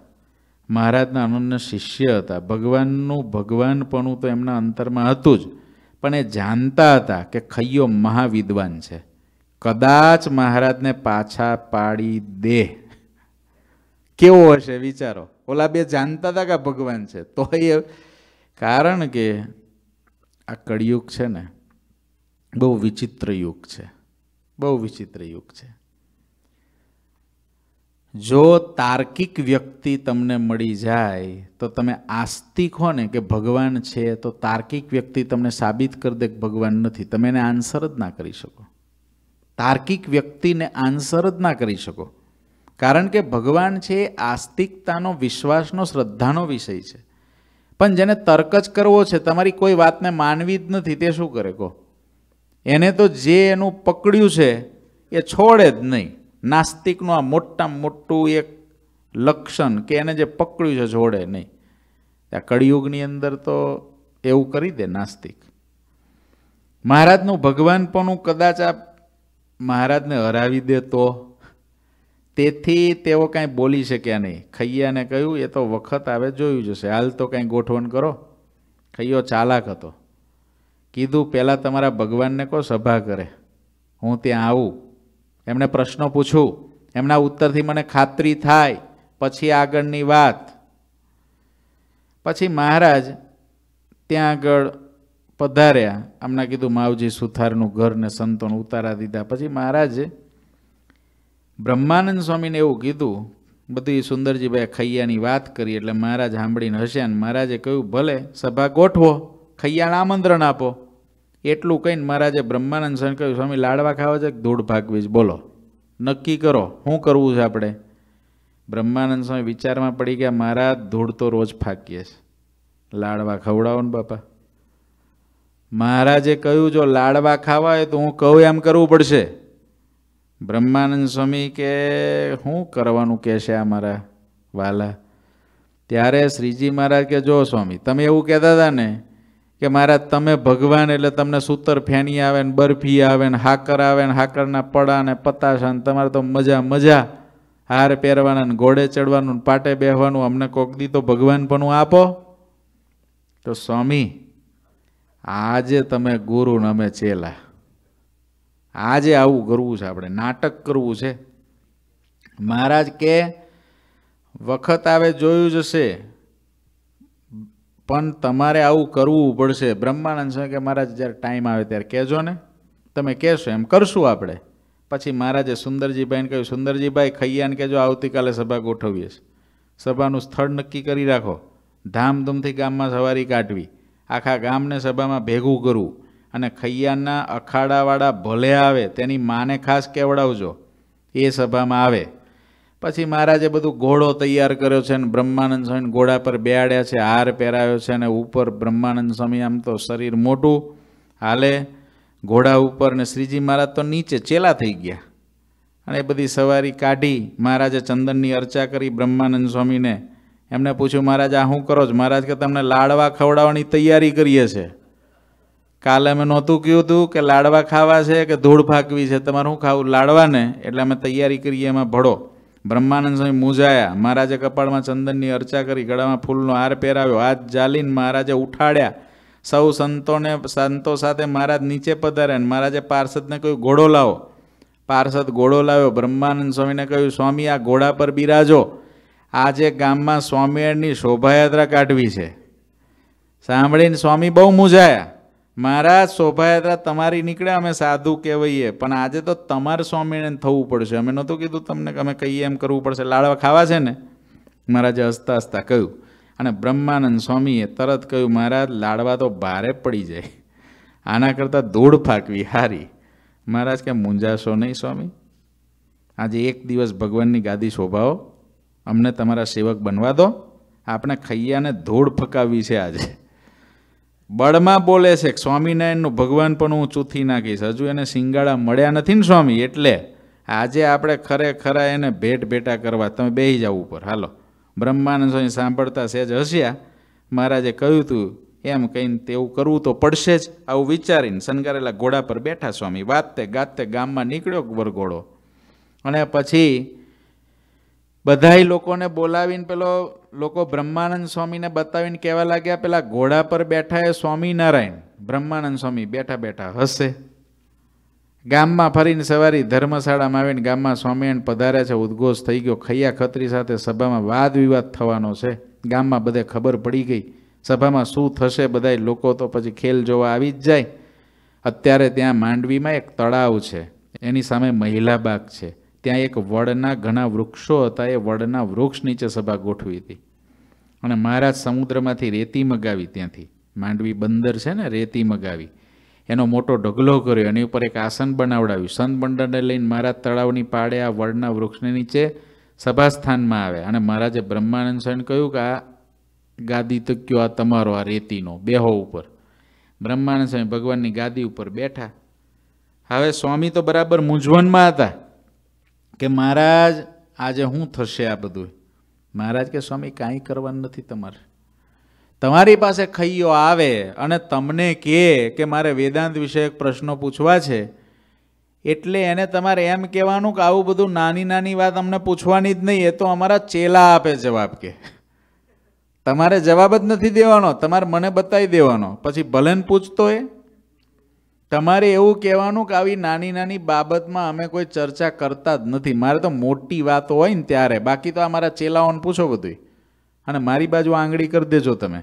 મહારાજના અનન્ય શિષ્ય હતા ભગવાનનું ભગવાનપણું તો એમના અંતરમાં હતું જ પણ એ જાણતા હતા કે ખૈયો મહાવિદ્વાન છે કદાચ મહારાજને પાછા પાડી દે કેવો હશે વિચારો ઓલા બે જાણતા હતા કે ભગવાન છે તો એ કારણ કે આ કળિયુગ છે ને બહુ વિચિત્ર યુગ છે બહુ વિચિત્ર યુગ છે જો તાર્કિક વ્યક્તિ તમને મળી જાય તો તમે આસ્તિક હો ને કે ભગવાન છે તો તાર્કિક વ્યક્તિ તમને સાબિત કરી દે કે ભગવાન નથી તમે એને આન્સર જ ના કરી શકો તાર્કિક વ્યક્તિને આન્સર જ ના કરી શકો કારણ કે ભગવાન છે એ આસ્તિકતાનો વિશ્વાસનો શ્રદ્ધાનો વિષય છે પણ જેને તર્ક જ કરવો છે તમારી કોઈ વાતને માનવી જ નથી તે શું કરે કહો એને તો જે એનું પકડ્યું છે એ છોડે જ નહીં નાસ્તિકનું આ મોટામાં મોટું એક લક્ષણ કે એને જે પકડ્યું છે જોડે નહીં આ કળિયુગની અંદર તો એવું કરી દે નાસ્તિક મહારાજનું ભગવાન ભગવાનપણું કદાચ આ મહારાજને હરાવી દે તો તેથી તેઓ કાંઈ બોલી શક્યા નહીં ખૈયાને કહ્યું એ તો વખત આવે જોયું જશે હાલ તો કાંઈ ગોઠવણ કરો ખૈયો ચાલાક હતો કીધું પહેલાં તમારા ભગવાનને કહો સભા કરે હું ત્યાં આવું એમણે પ્રશ્નો પૂછું એમના ઉત્તરથી મને ખાતરી થાય પછી આગળની વાત પછી મહારાજ ત્યાં આગળ પધાર્યા આમના કીધું માવજી સુથારનું ઘર ને સંતોને ઉતારા દીધા પછી મહારાજ બ્રહ્માનંદ સ્વામીને એવું કીધું બધી સુંદરજીભાઈ ખૈયાની વાત કરી એટલે મહારાજ સાંભળીને હસ્યા મહારાજે કહ્યું ભલે સભા ગોઠવો ખૈયાને આમંત્રણ આપો એટલું કહીને મહારાજે બ્રહ્માનંદ સ્વામી કહ્યું સ્વામી લાડવા ખાવા છે કે ધૂળ ભાગવી જ બોલો નક્કી કરો શું કરવું છે આપણે બ્રહ્માનંદ સ્વામી વિચારમાં પડી ગયા મારા ધૂળ તો રોજ ફાંકીએ છે લાડવા ખવડાવો ને બાપા મહારાજે કહ્યું જો લાડવા ખાવા હોય તો હું કહું એમ કરવું પડશે બ્રહ્માનંદ સ્વામી કે શું કરવાનું કહેશે આ મારા વાલા ત્યારે શ્રીજી મહારાજ કે જો સ્વામી તમે એવું કહેતા હતા ને કે મહારાજ તમે ભગવાન એટલે તમને સૂતર ફેણી આવે ને બરફી આવે ને હાકર આવે ને હાકરના પડા ને પતાશા ને તમારે તો મજા મજા હાર પહેરવાના ને ઘોડે ચડવાનું ને પાટે બેહવાનું અમને કોક દી તો ભગવાન પણ આપો તો સ્વામી આજે તમે ગુરુ ને અમે ચેલા આજે આવું કરવું છે આપણે નાટક કરવું છે મહારાજ કે વખત આવે જોયું જશે પણ તમારે આવું કરવું પડશે બ્રહ્માનંદ સ્વામી કે મહારાજ જ્યારે ટાઈમ આવે ત્યારે કહેજો ને તમે કહેશો એમ કરશું આપણે પછી મહારાજે સુંદરજીભાઈને કહ્યું સુંદરજીભાઈ ખૈયાને કહેજો આવતીકાલે સભા ગોઠવીએ સભાનું સ્થળ નક્કી કરી રાખો ધામધૂમથી ગામમાં સવારી કાઢવી આખા ગામને સભામાં ભેગું કરવું અને ખૈયાના અખાડાવાળા ભલે આવે તેની માને ખાસ કહેવડાવજો એ સભામાં આવે પછી મહારાજે બધું ઘોડો તૈયાર કર્યો છે અને બ્રહ્માનંદ સ્વામીને ઘોડા પર બેડ્યા છે હાર પહેરાવ્યો છે અને ઉપર બ્રહ્માનંદ સ્વામી આમ તો શરીર મોટું હાલે ઘોડા ઉપર ને શ્રીજી મહારાજ તો નીચે ચેલા થઈ ગયા અને એ બધી સવારી કાઢી મહારાજે ચંદનની અર્ચા કરી બ્રહ્માનંદ સ્વામીને એમને પૂછ્યું મહારાજ આ શું કરો છો મહારાજ કે તમને લાડવા ખવડાવવાની તૈયારી કરીએ છે કાલે અમે નહોતું કહ્યું હતું કે લાડવા ખાવા છે કે ધૂળ ફાંકવી છે તમારે શું ખાવું લાડવાને એટલે અમે તૈયારી કરીએ એમાં ભળો બ્રહ્માનંદ સ્વામી મૂંઝાયા મહારાજે કપાળમાં ચંદનની અર્ચા કરી ગળામાં ફૂલનો હાર પહેરાવ્યો હાથ જાલીને મહારાજે ઉઠાડ્યા સૌ સંતોને સંતો સાથે મહારાજ નીચે પધાર્યા અને મહારાજે પાર્ષદને કહ્યું ઘોડો લાવો પાર્ષદ ઘોડો લાવ્યો બ્રહ્માનંદ સ્વામીને કહ્યું સ્વામી આ ઘોડા પર બિરાજો આજે ગામમાં સ્વામિયાળની શોભાયાત્રા કાઢવી છે સાંભળીને સ્વામી બહુ મૂંઝાયા મારા શોભાયાત્રા તમારી નીકળે અમે સાધુ કહેવાઈએ પણ આજે તો તમારે સ્વામીને થવું પડશે અમે નહોતું કીધું તમને કે અમે કહીએ એમ કરવું પડશે લાડવા ખાવા છે ને મહારાજે હસતા હસતા કહ્યું અને બ્રહ્માનંદ સ્વામીએ તરત કહ્યું મહારાજ લાડવા તો ભારે પડી જાય આના કરતાં ધૂળ ફાંકવી હારી મહારાજ કે મૂંઝાશો નહીં સ્વામી આજે એક દિવસ ભગવાનની ગાદી શોભાઓ અમને તમારા સેવક બનવા દો આપણે ખૈયાને ધૂળ ફકાવી છે આજે બળમાં બોલે છે સ્વામિનારાયણનું ભગવાન પણ હું ચૂથી નાખીશ હજુ એને સિંગાડા મળ્યા નથી ને સ્વામી એટલે આજે આપણે ખરેખરા એને ભેટ ભેટા કરવા તમે બેહી જાવ ઉપર હાલો બ્રહ્માનંદ સ્વામી સાંભળતા સહેજ હસ્યા મહારાજે કહ્યું હતું એમ કહીને તેવું કરવું તો પડશે જ આવું વિચારીને શણગારેલા ઘોડા પર બેઠા સ્વામી વાતે ગાતે ગામમાં નીકળ્યો વરઘોડો અને પછી બધાય લોકોને બોલાવીને પેલો લોકો બ્રહ્માનંદ સ્વામીને બતાવીને કહેવા લાગ્યા પેલા ઘોડા પર બેઠા એ સ્વામિનારાયણ બ્રહ્માનંદ સ્વામી બેઠા બેઠા હશે ગામમાં ફરીને સવારી ધર્મશાળામાં આવીને ગામમાં સ્વામિનારાયણ પધાર્યા છે ઉદ્ઘોષ થઈ ગયો ખૈયા ખત્રી સાથે સભામાં વાદ વિવાદ થવાનો છે ગામમાં બધે ખબર પડી ગઈ સભામાં શું થશે બધાય લોકો તો પછી ખેલ જોવા આવી જ જાય અત્યારે ત્યાં માંડવીમાં એક તળાવ છે એની સામે મહિલા બાગ છે ત્યાં એક વડના ઘણા વૃક્ષો હતા એ વડના વૃક્ષ નીચે સભા ગોઠવી હતી અને મહારાજ સમુદ્રમાંથી રેતી મગાવી ત્યાંથી માંડવી બંદર છે ને રેતી મગાવી એનો મોટો ઢગલો કર્યો એની ઉપર એક આસન બનાવડાવ્યું સંત મંડળને લઈને મહારાજ તળાવની પાડે આ વડના વૃક્ષને નીચે સભાસ્થાનમાં આવે અને મહારાજે બ્રહ્માનંદ સ્વામીને કહ્યું કે આ ગાદી તો કયો આ તમારો આ રેતીનો બેહો ઉપર બ્રહ્માનંદ સ્વામી ભગવાનની ગાદી ઉપર બેઠા હવે સ્વામી તો બરાબર મૂંઝવણમાં હતા કે મહારાજ આજે હું થશે આ બધું મહારાજ કે સ્વામી કાંઈ કરવાનું નથી તમારે તમારી પાસે ખૈયો આવે અને તમને કહે કે મારે વેદાંત વિષયક પ્રશ્નો પૂછવા છે એટલે એને તમારે એમ કહેવાનું કે આવું બધું નાની નાની વાત અમને પૂછવાની જ નહીં એ તો અમારા ચેલા આપે જવાબ કે તમારે જવાબ જ નથી દેવાનો તમારે મને બતાવી દેવાનો પછી ભલેન પૂછતો એ તમારે એવું કહેવાનું કે આવી નાની નાની બાબતમાં અમે કોઈ ચર્ચા કરતા જ નથી મારે તો મોટી વાતો હોય ને ત્યારે બાકી તો આ મારા ચેલાઓને પૂછો બધું અને મારી બાજુ આંગળી કરી દેજો તમે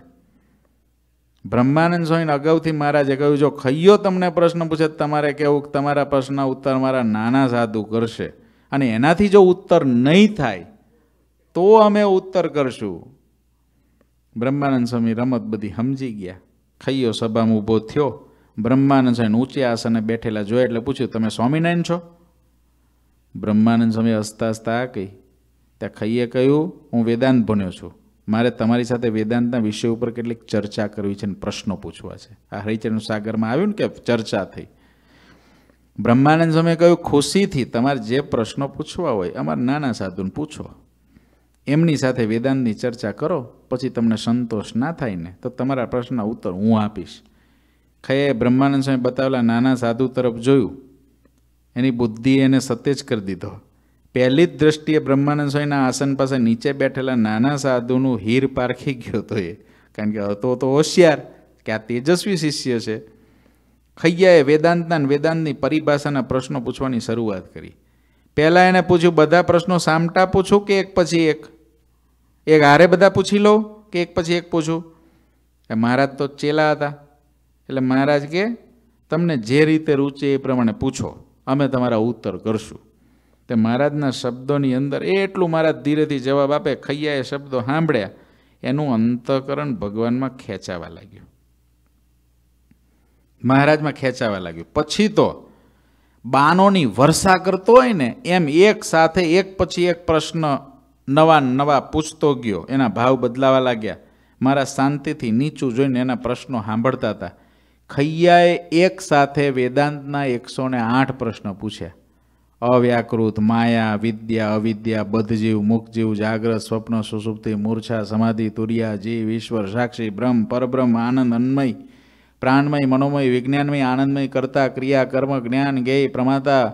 બ્રહ્માનંદ સ્વામીને અગાઉથી મહારાજે કહ્યું જો ખૈયો તમને પ્રશ્ન પૂછે તમારે કેવું તમારા પ્રશ્નના ઉત્તર મારા નાના સાધુ કરશે અને એનાથી જો ઉત્તર નહીં થાય તો અમે ઉત્તર કરશું બ્રહ્માનંદ સ્વામી રમત બધી સમજી ગયા ખૈયો સભામાં ઊભો થયો બ્રહ્માનંદ સ્વામી ઊંચી આસને બેઠેલા જોયા એટલે પૂછ્યું તમે સ્વામિનારાયણ છો બ્રહ્માનંદ સ્વામી હસતા હસતા આ કહી ત્યાં ખૈયે કહ્યું હું વેદાંત ભણ્યો છું મારે તમારી સાથે વેદાંતના વિષય ઉપર કેટલીક ચર્ચા કરવી છે અને પ્રશ્નો પૂછવા છે આ હરિચરણ સાગરમાં આવ્યું ને કે ચર્ચા થઈ બ્રહ્માનંદ સ્વામીએ કહ્યું ખુશીથી તમારે જે પ્રશ્નો પૂછવા હોય અમારા નાના સાધુને પૂછો એમની સાથે વેદાંતની ચર્ચા કરો પછી તમને સંતોષ ના થાય ને તો તમારા પ્રશ્નના ઉત્તર હું આપીશ ખયે બ્રહ્માનંદ સ્વામી બતાવેલા નાના સાધુ તરફ જોયું એની બુદ્ધિ એને જ કરી દીધો પહેલી જ દ્રષ્ટિએ બ્રહ્માનંદ સ્વામીના આસન પાસે નીચે બેઠેલા નાના સાધુનું હીર પારખી ગયો હતો એ કારણ કે હતો તો હોશિયાર કે આ તેજસ્વી શિષ્ય છે ખૈયાએ વેદાંતના વેદાંતની પરિભાષાના પ્રશ્નો પૂછવાની શરૂઆત કરી પહેલાં એણે પૂછ્યું બધા પ્રશ્નો સામટા પૂછું કે એક પછી એક એક હારે બધા પૂછી લો કે એક પછી એક પૂછું મહારાજ તો ચેલા હતા એટલે મહારાજ કે તમને જે રીતે રૂચે એ પ્રમાણે પૂછો અમે તમારા ઉત્તર કરશું તે મહારાજના શબ્દોની અંદર એટલું મહારાજ ધીરેથી જવાબ આપે એ શબ્દો સાંભળ્યા એનું અંતઃકરણ ભગવાનમાં ખેંચાવા લાગ્યું મહારાજમાં ખેંચાવા લાગ્યું પછી તો બાનોની વર્ષા કરતો હોય ને એમ એક સાથે એક પછી એક પ્રશ્ન નવા નવા પૂછતો ગયો એના ભાવ બદલાવા લાગ્યા મારા શાંતિથી નીચું જોઈને એના પ્રશ્નો સાંભળતા હતા ખૈયાએ એક સાથે વેદાંતના એકસો ને આઠ પ્રશ્ન પૂછ્યા અવ્યાકૃત માયા વિદ્યા અવિદ્યા બધજીવ મુખજીવ જાગ્રત સ્વપ્ન સુસુપ્તિ મૂર્છા સમાધિ તુર્યા જીવ ઈશ્વર સાક્ષી બ્રહ્મ પરબ્રહ્મ આનંદ અન્મય પ્રાણમય મનોમય વિજ્ઞાનમય આનંદમય કરતા ક્રિયા કર્મ જ્ઞાન ગેય પ્રમાતા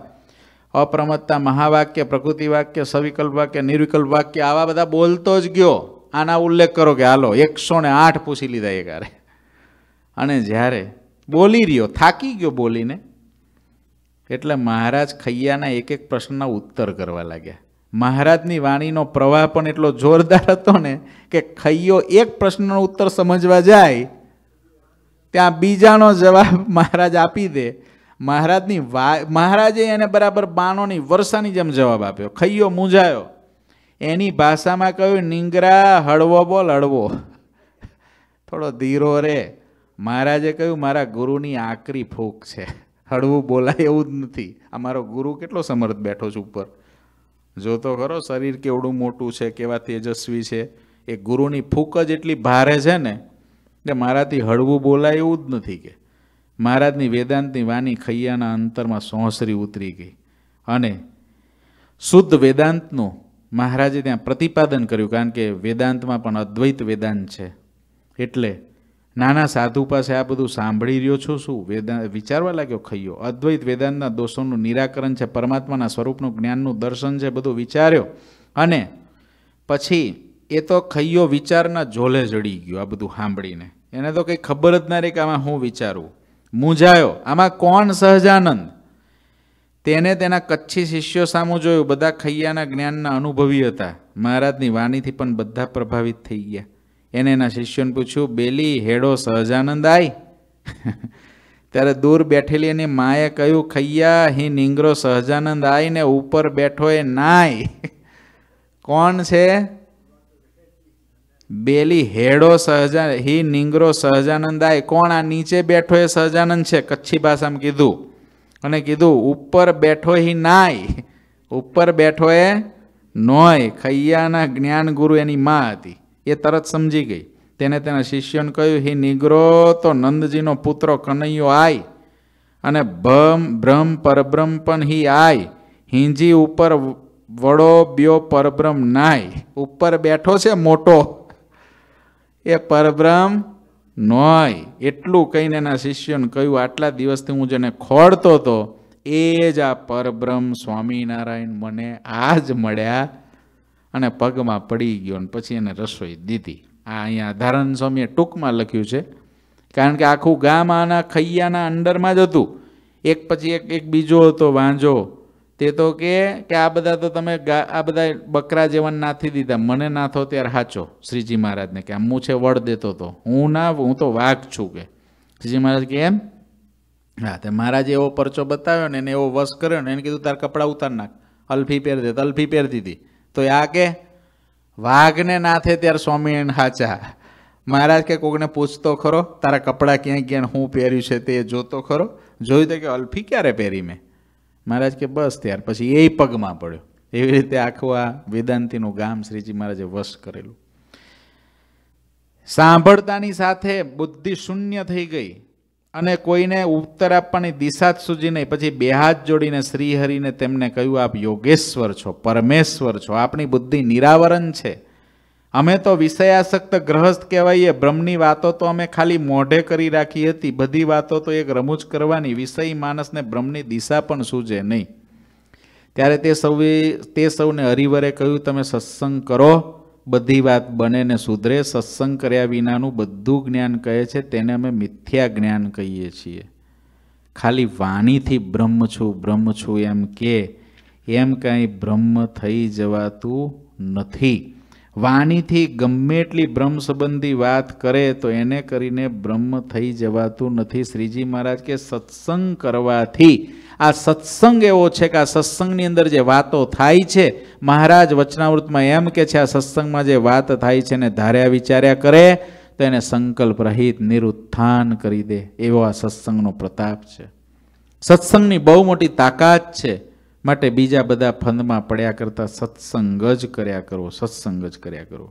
અપ્રમત્તા મહાવાક્ય પ્રકૃતિ વાક્ય સવિકલ્પ વાક્ય નિર્વિકલ્પ વાક્ય આવા બધા બોલતો જ ગયો આના ઉલ્લેખ કરો કે હાલો એકસો ને આઠ પૂછી લીધા એ અને જ્યારે બોલી રહ્યો થાકી ગયો બોલીને એટલે મહારાજ ખૈયાના એક એક પ્રશ્નના ઉત્તર કરવા લાગ્યા મહારાજની વાણીનો પ્રવાહ પણ એટલો જોરદાર હતો ને કે ખૈયો એક પ્રશ્નનો ઉત્તર સમજવા જાય ત્યાં બીજાનો જવાબ મહારાજ આપી દે મહારાજની વા મહારાજે એને બરાબર બાણોની વર્ષાની જેમ જવાબ આપ્યો ખૈયો મૂંઝાયો એની ભાષામાં કહ્યું નિંગરા હળવો બોલ હળવો થોડો ધીરો રે મહારાજે કહ્યું મારા ગુરુની આકરી ફૂક છે હળવું બોલાય એવું જ નથી આ મારો ગુરુ કેટલો સમર્થ બેઠો છે ઉપર જો તો ખરો શરીર કેવડું મોટું છે કેવા તેજસ્વી છે એ ગુરુની ફૂક જ એટલી ભારે છે ને કે મારાથી હળવું બોલાય એવું જ નથી કે મહારાજની વેદાંતની વાની ખૈયાના અંતરમાં સોંસરી ઉતરી ગઈ અને શુદ્ધ વેદાંતનું મહારાજે ત્યાં પ્રતિપાદન કર્યું કારણ કે વેદાંતમાં પણ અદ્વૈત વેદાંત છે એટલે નાના સાધુ પાસે આ બધું સાંભળી રહ્યો છું શું વેદા વિચારવા લાગ્યો ખૈયો અદ્વૈત વેદાંતના દોષોનું નિરાકરણ છે પરમાત્માના સ્વરૂપનું જ્ઞાનનું દર્શન છે બધું વિચાર્યો અને પછી એ તો ખૈયો વિચારના જોલે જડી ગયો આ બધું સાંભળીને એને તો કંઈ ખબર જ ના રહી કે આમાં હું વિચારવું મૂંઝાયો આમાં કોણ સહજાનંદ તેને તેના કચ્છી શિષ્યો સામું જોયું બધા ખૈયાના જ્ઞાનના અનુભવી હતા મહારાજની વાણીથી પણ બધા પ્રભાવિત થઈ ગયા એને એના શિષ્યોને પૂછ્યું બેલી હેડો સહજાનંદ આય ત્યારે દૂર બેઠેલી એની માએ કહ્યું ખૈયા હી નિંગરો સહજાનંદ ને ઉપર બેઠો એ નાય કોણ છે બેલી હેડો સહજા હી નિંગરો સહજાનંદ આય કોણ આ નીચે બેઠો એ સહજાનંદ છે કચ્છી ભાષામાં કીધું અને કીધું ઉપર બેઠો હી નાય ઉપર બેઠો એ નોય ખૈયાના જ્ઞાન ગુરુ એની મા હતી એ તરત સમજી ગઈ તેને તેના શિષ્યોને કહ્યું હિ નિગ્રો તો નંદજીનો પુત્ર કનૈયો આય અને ભમ ભ્રમ પરબ્રહ્મ પણ હી આય હિંજી ઉપર વડો બ્યો પરબ્રહ્મ નાય ઉપર બેઠો છે મોટો એ પરબ્રહ્મ નોય એટલું કહીને એના શિષ્યોને કહ્યું આટલા દિવસથી હું જેને ખોડતો હતો એ જ આ પરબ્રહ્મ સ્વામિનારાયણ મને આ જ મળ્યા અને પગમાં પડી ગયો અને પછી એને રસોઈ દીધી આ અહીંયા ધારણ સ્વામીએ ટૂંકમાં લખ્યું છે કારણ કે આખું ગામ આના ખૈયાના અંડરમાં જ હતું એક પછી એક એક બીજો હતો વાંજો તે તો કે આ બધા તો તમે આ બધા બકરા જેવા નાથી દીધા મને નાથો ત્યારે સાચો શ્રીજી મહારાજને કે આમ હું છે વડ દેતો હતો હું ના હું તો વાઘ છું કે શ્રીજી મહારાજ કે એમ હા તે મહારાજે એવો પરચો બતાવ્યો ને એને એવો વસ કર્યો ને એને કીધું તાર કપડાં ઉતાર નાખ અલ્ફી પહેરી દે અલફી પહેરી દીધી તો આ કે વાઘને નાથે ત્યારે સ્વામિનારાયણ હાચા મહારાજ કે કોકને પૂછતો ખરો તારા કપડાં ક્યાંય ક્યાં હું પહેર્યું છે તે જોતો ખરો જોયું તો કે અલ્ફી ક્યારે પહેરી મેં મહારાજ કે બસ ત્યાર પછી એ પગમાં પડ્યો એવી રીતે આખું આ વેદાંતિનું ગામ શ્રીજી મહારાજે વશ કરેલું સાંભળતાની સાથે બુદ્ધિ શૂન્ય થઈ ગઈ અને કોઈને ઉત્તર આપવાની દિશા જ સૂજી નહીં પછી બે હાથ જોડીને શ્રીહરિને તેમને કહ્યું આપ યોગેશ્વર છો પરમેશ્વર છો આપણી બુદ્ધિ નિરાવરણ છે અમે તો વિષયાસક્ત ગ્રહસ્થ કહેવાઈએ બ્રહ્મની વાતો તો અમે ખાલી મોઢે કરી રાખી હતી બધી વાતો તો એક રમૂજ કરવાની વિષય માણસને બ્રહ્મની દિશા પણ સૂજે નહીં ત્યારે તે સૌ તે સૌને હરિવરે કહ્યું તમે સત્સંગ કરો બધી વાત બને ને સુધરે સત્સંગ કર્યા વિનાનું બધું જ્ઞાન કહે છે તેને અમે મિથ્યા જ્ઞાન કહીએ છીએ ખાલી વાણીથી બ્રહ્મ છું બ્રહ્મ છું એમ કે એમ કાંઈ બ્રહ્મ થઈ જવાતું નથી વાણીથી ગમે એટલી બ્રહ્મ સંબંધી વાત કરે તો એને કરીને બ્રહ્મ થઈ જવાતું નથી શ્રીજી મહારાજ કે સત્સંગ કરવાથી આ સત્સંગ એવો છે કે આ સત્સંગની અંદર જે વાતો થાય છે મહારાજ વચનાવૃતમાં એમ કે છે આ સત્સંગમાં જે વાત થાય છે એને ધાર્યા વિચાર્યા કરે તો એને સંકલ્પ રહિત નિરુત્થાન કરી દે એવો આ સત્સંગનો પ્રતાપ છે સત્સંગની બહુ મોટી તાકાત છે માટે બીજા બધા ફંદમાં પડ્યા કરતા સત્સંગ જ કર્યા કરો સત્સંગ જ કર્યા કરો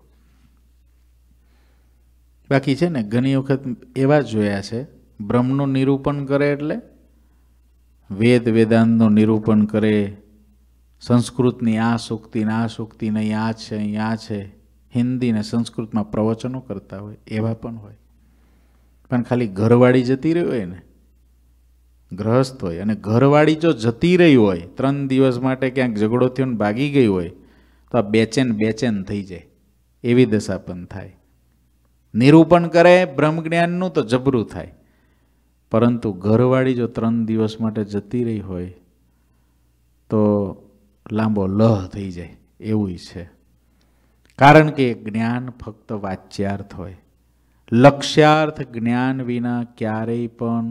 બાકી છે ને ઘણી વખત એવા જોયા છે બ્રહ્મનું નિરૂપણ કરે એટલે વેદ વેદાંતનું નિરૂપણ કરે સંસ્કૃતની આ સૂક્તિ આ સૂક્તિ નહીં આ છે અહીંયા છે હિન્દી ને સંસ્કૃતમાં પ્રવચનો કરતા હોય એવા પણ હોય પણ ખાલી ઘરવાળી જતી રહી હોય ને ગ્રહસ્થ હોય અને ઘરવાળી જો જતી રહી હોય ત્રણ દિવસ માટે ક્યાંક ઝઘડો થયો ને ભાગી ગઈ હોય તો આ બેચેન બેચેન થઈ જાય એવી દશા પણ થાય નિરૂપણ કરે બ્રહ્મજ્ઞાનનું તો જબરું થાય પરંતુ ઘરવાળી જો ત્રણ દિવસ માટે જતી રહી હોય તો લાંબો લહ થઈ જાય એવું છે કારણ કે જ્ઞાન ફક્ત વાચ્યાર્થ હોય લક્ષ્યાર્થ જ્ઞાન વિના ક્યારેય પણ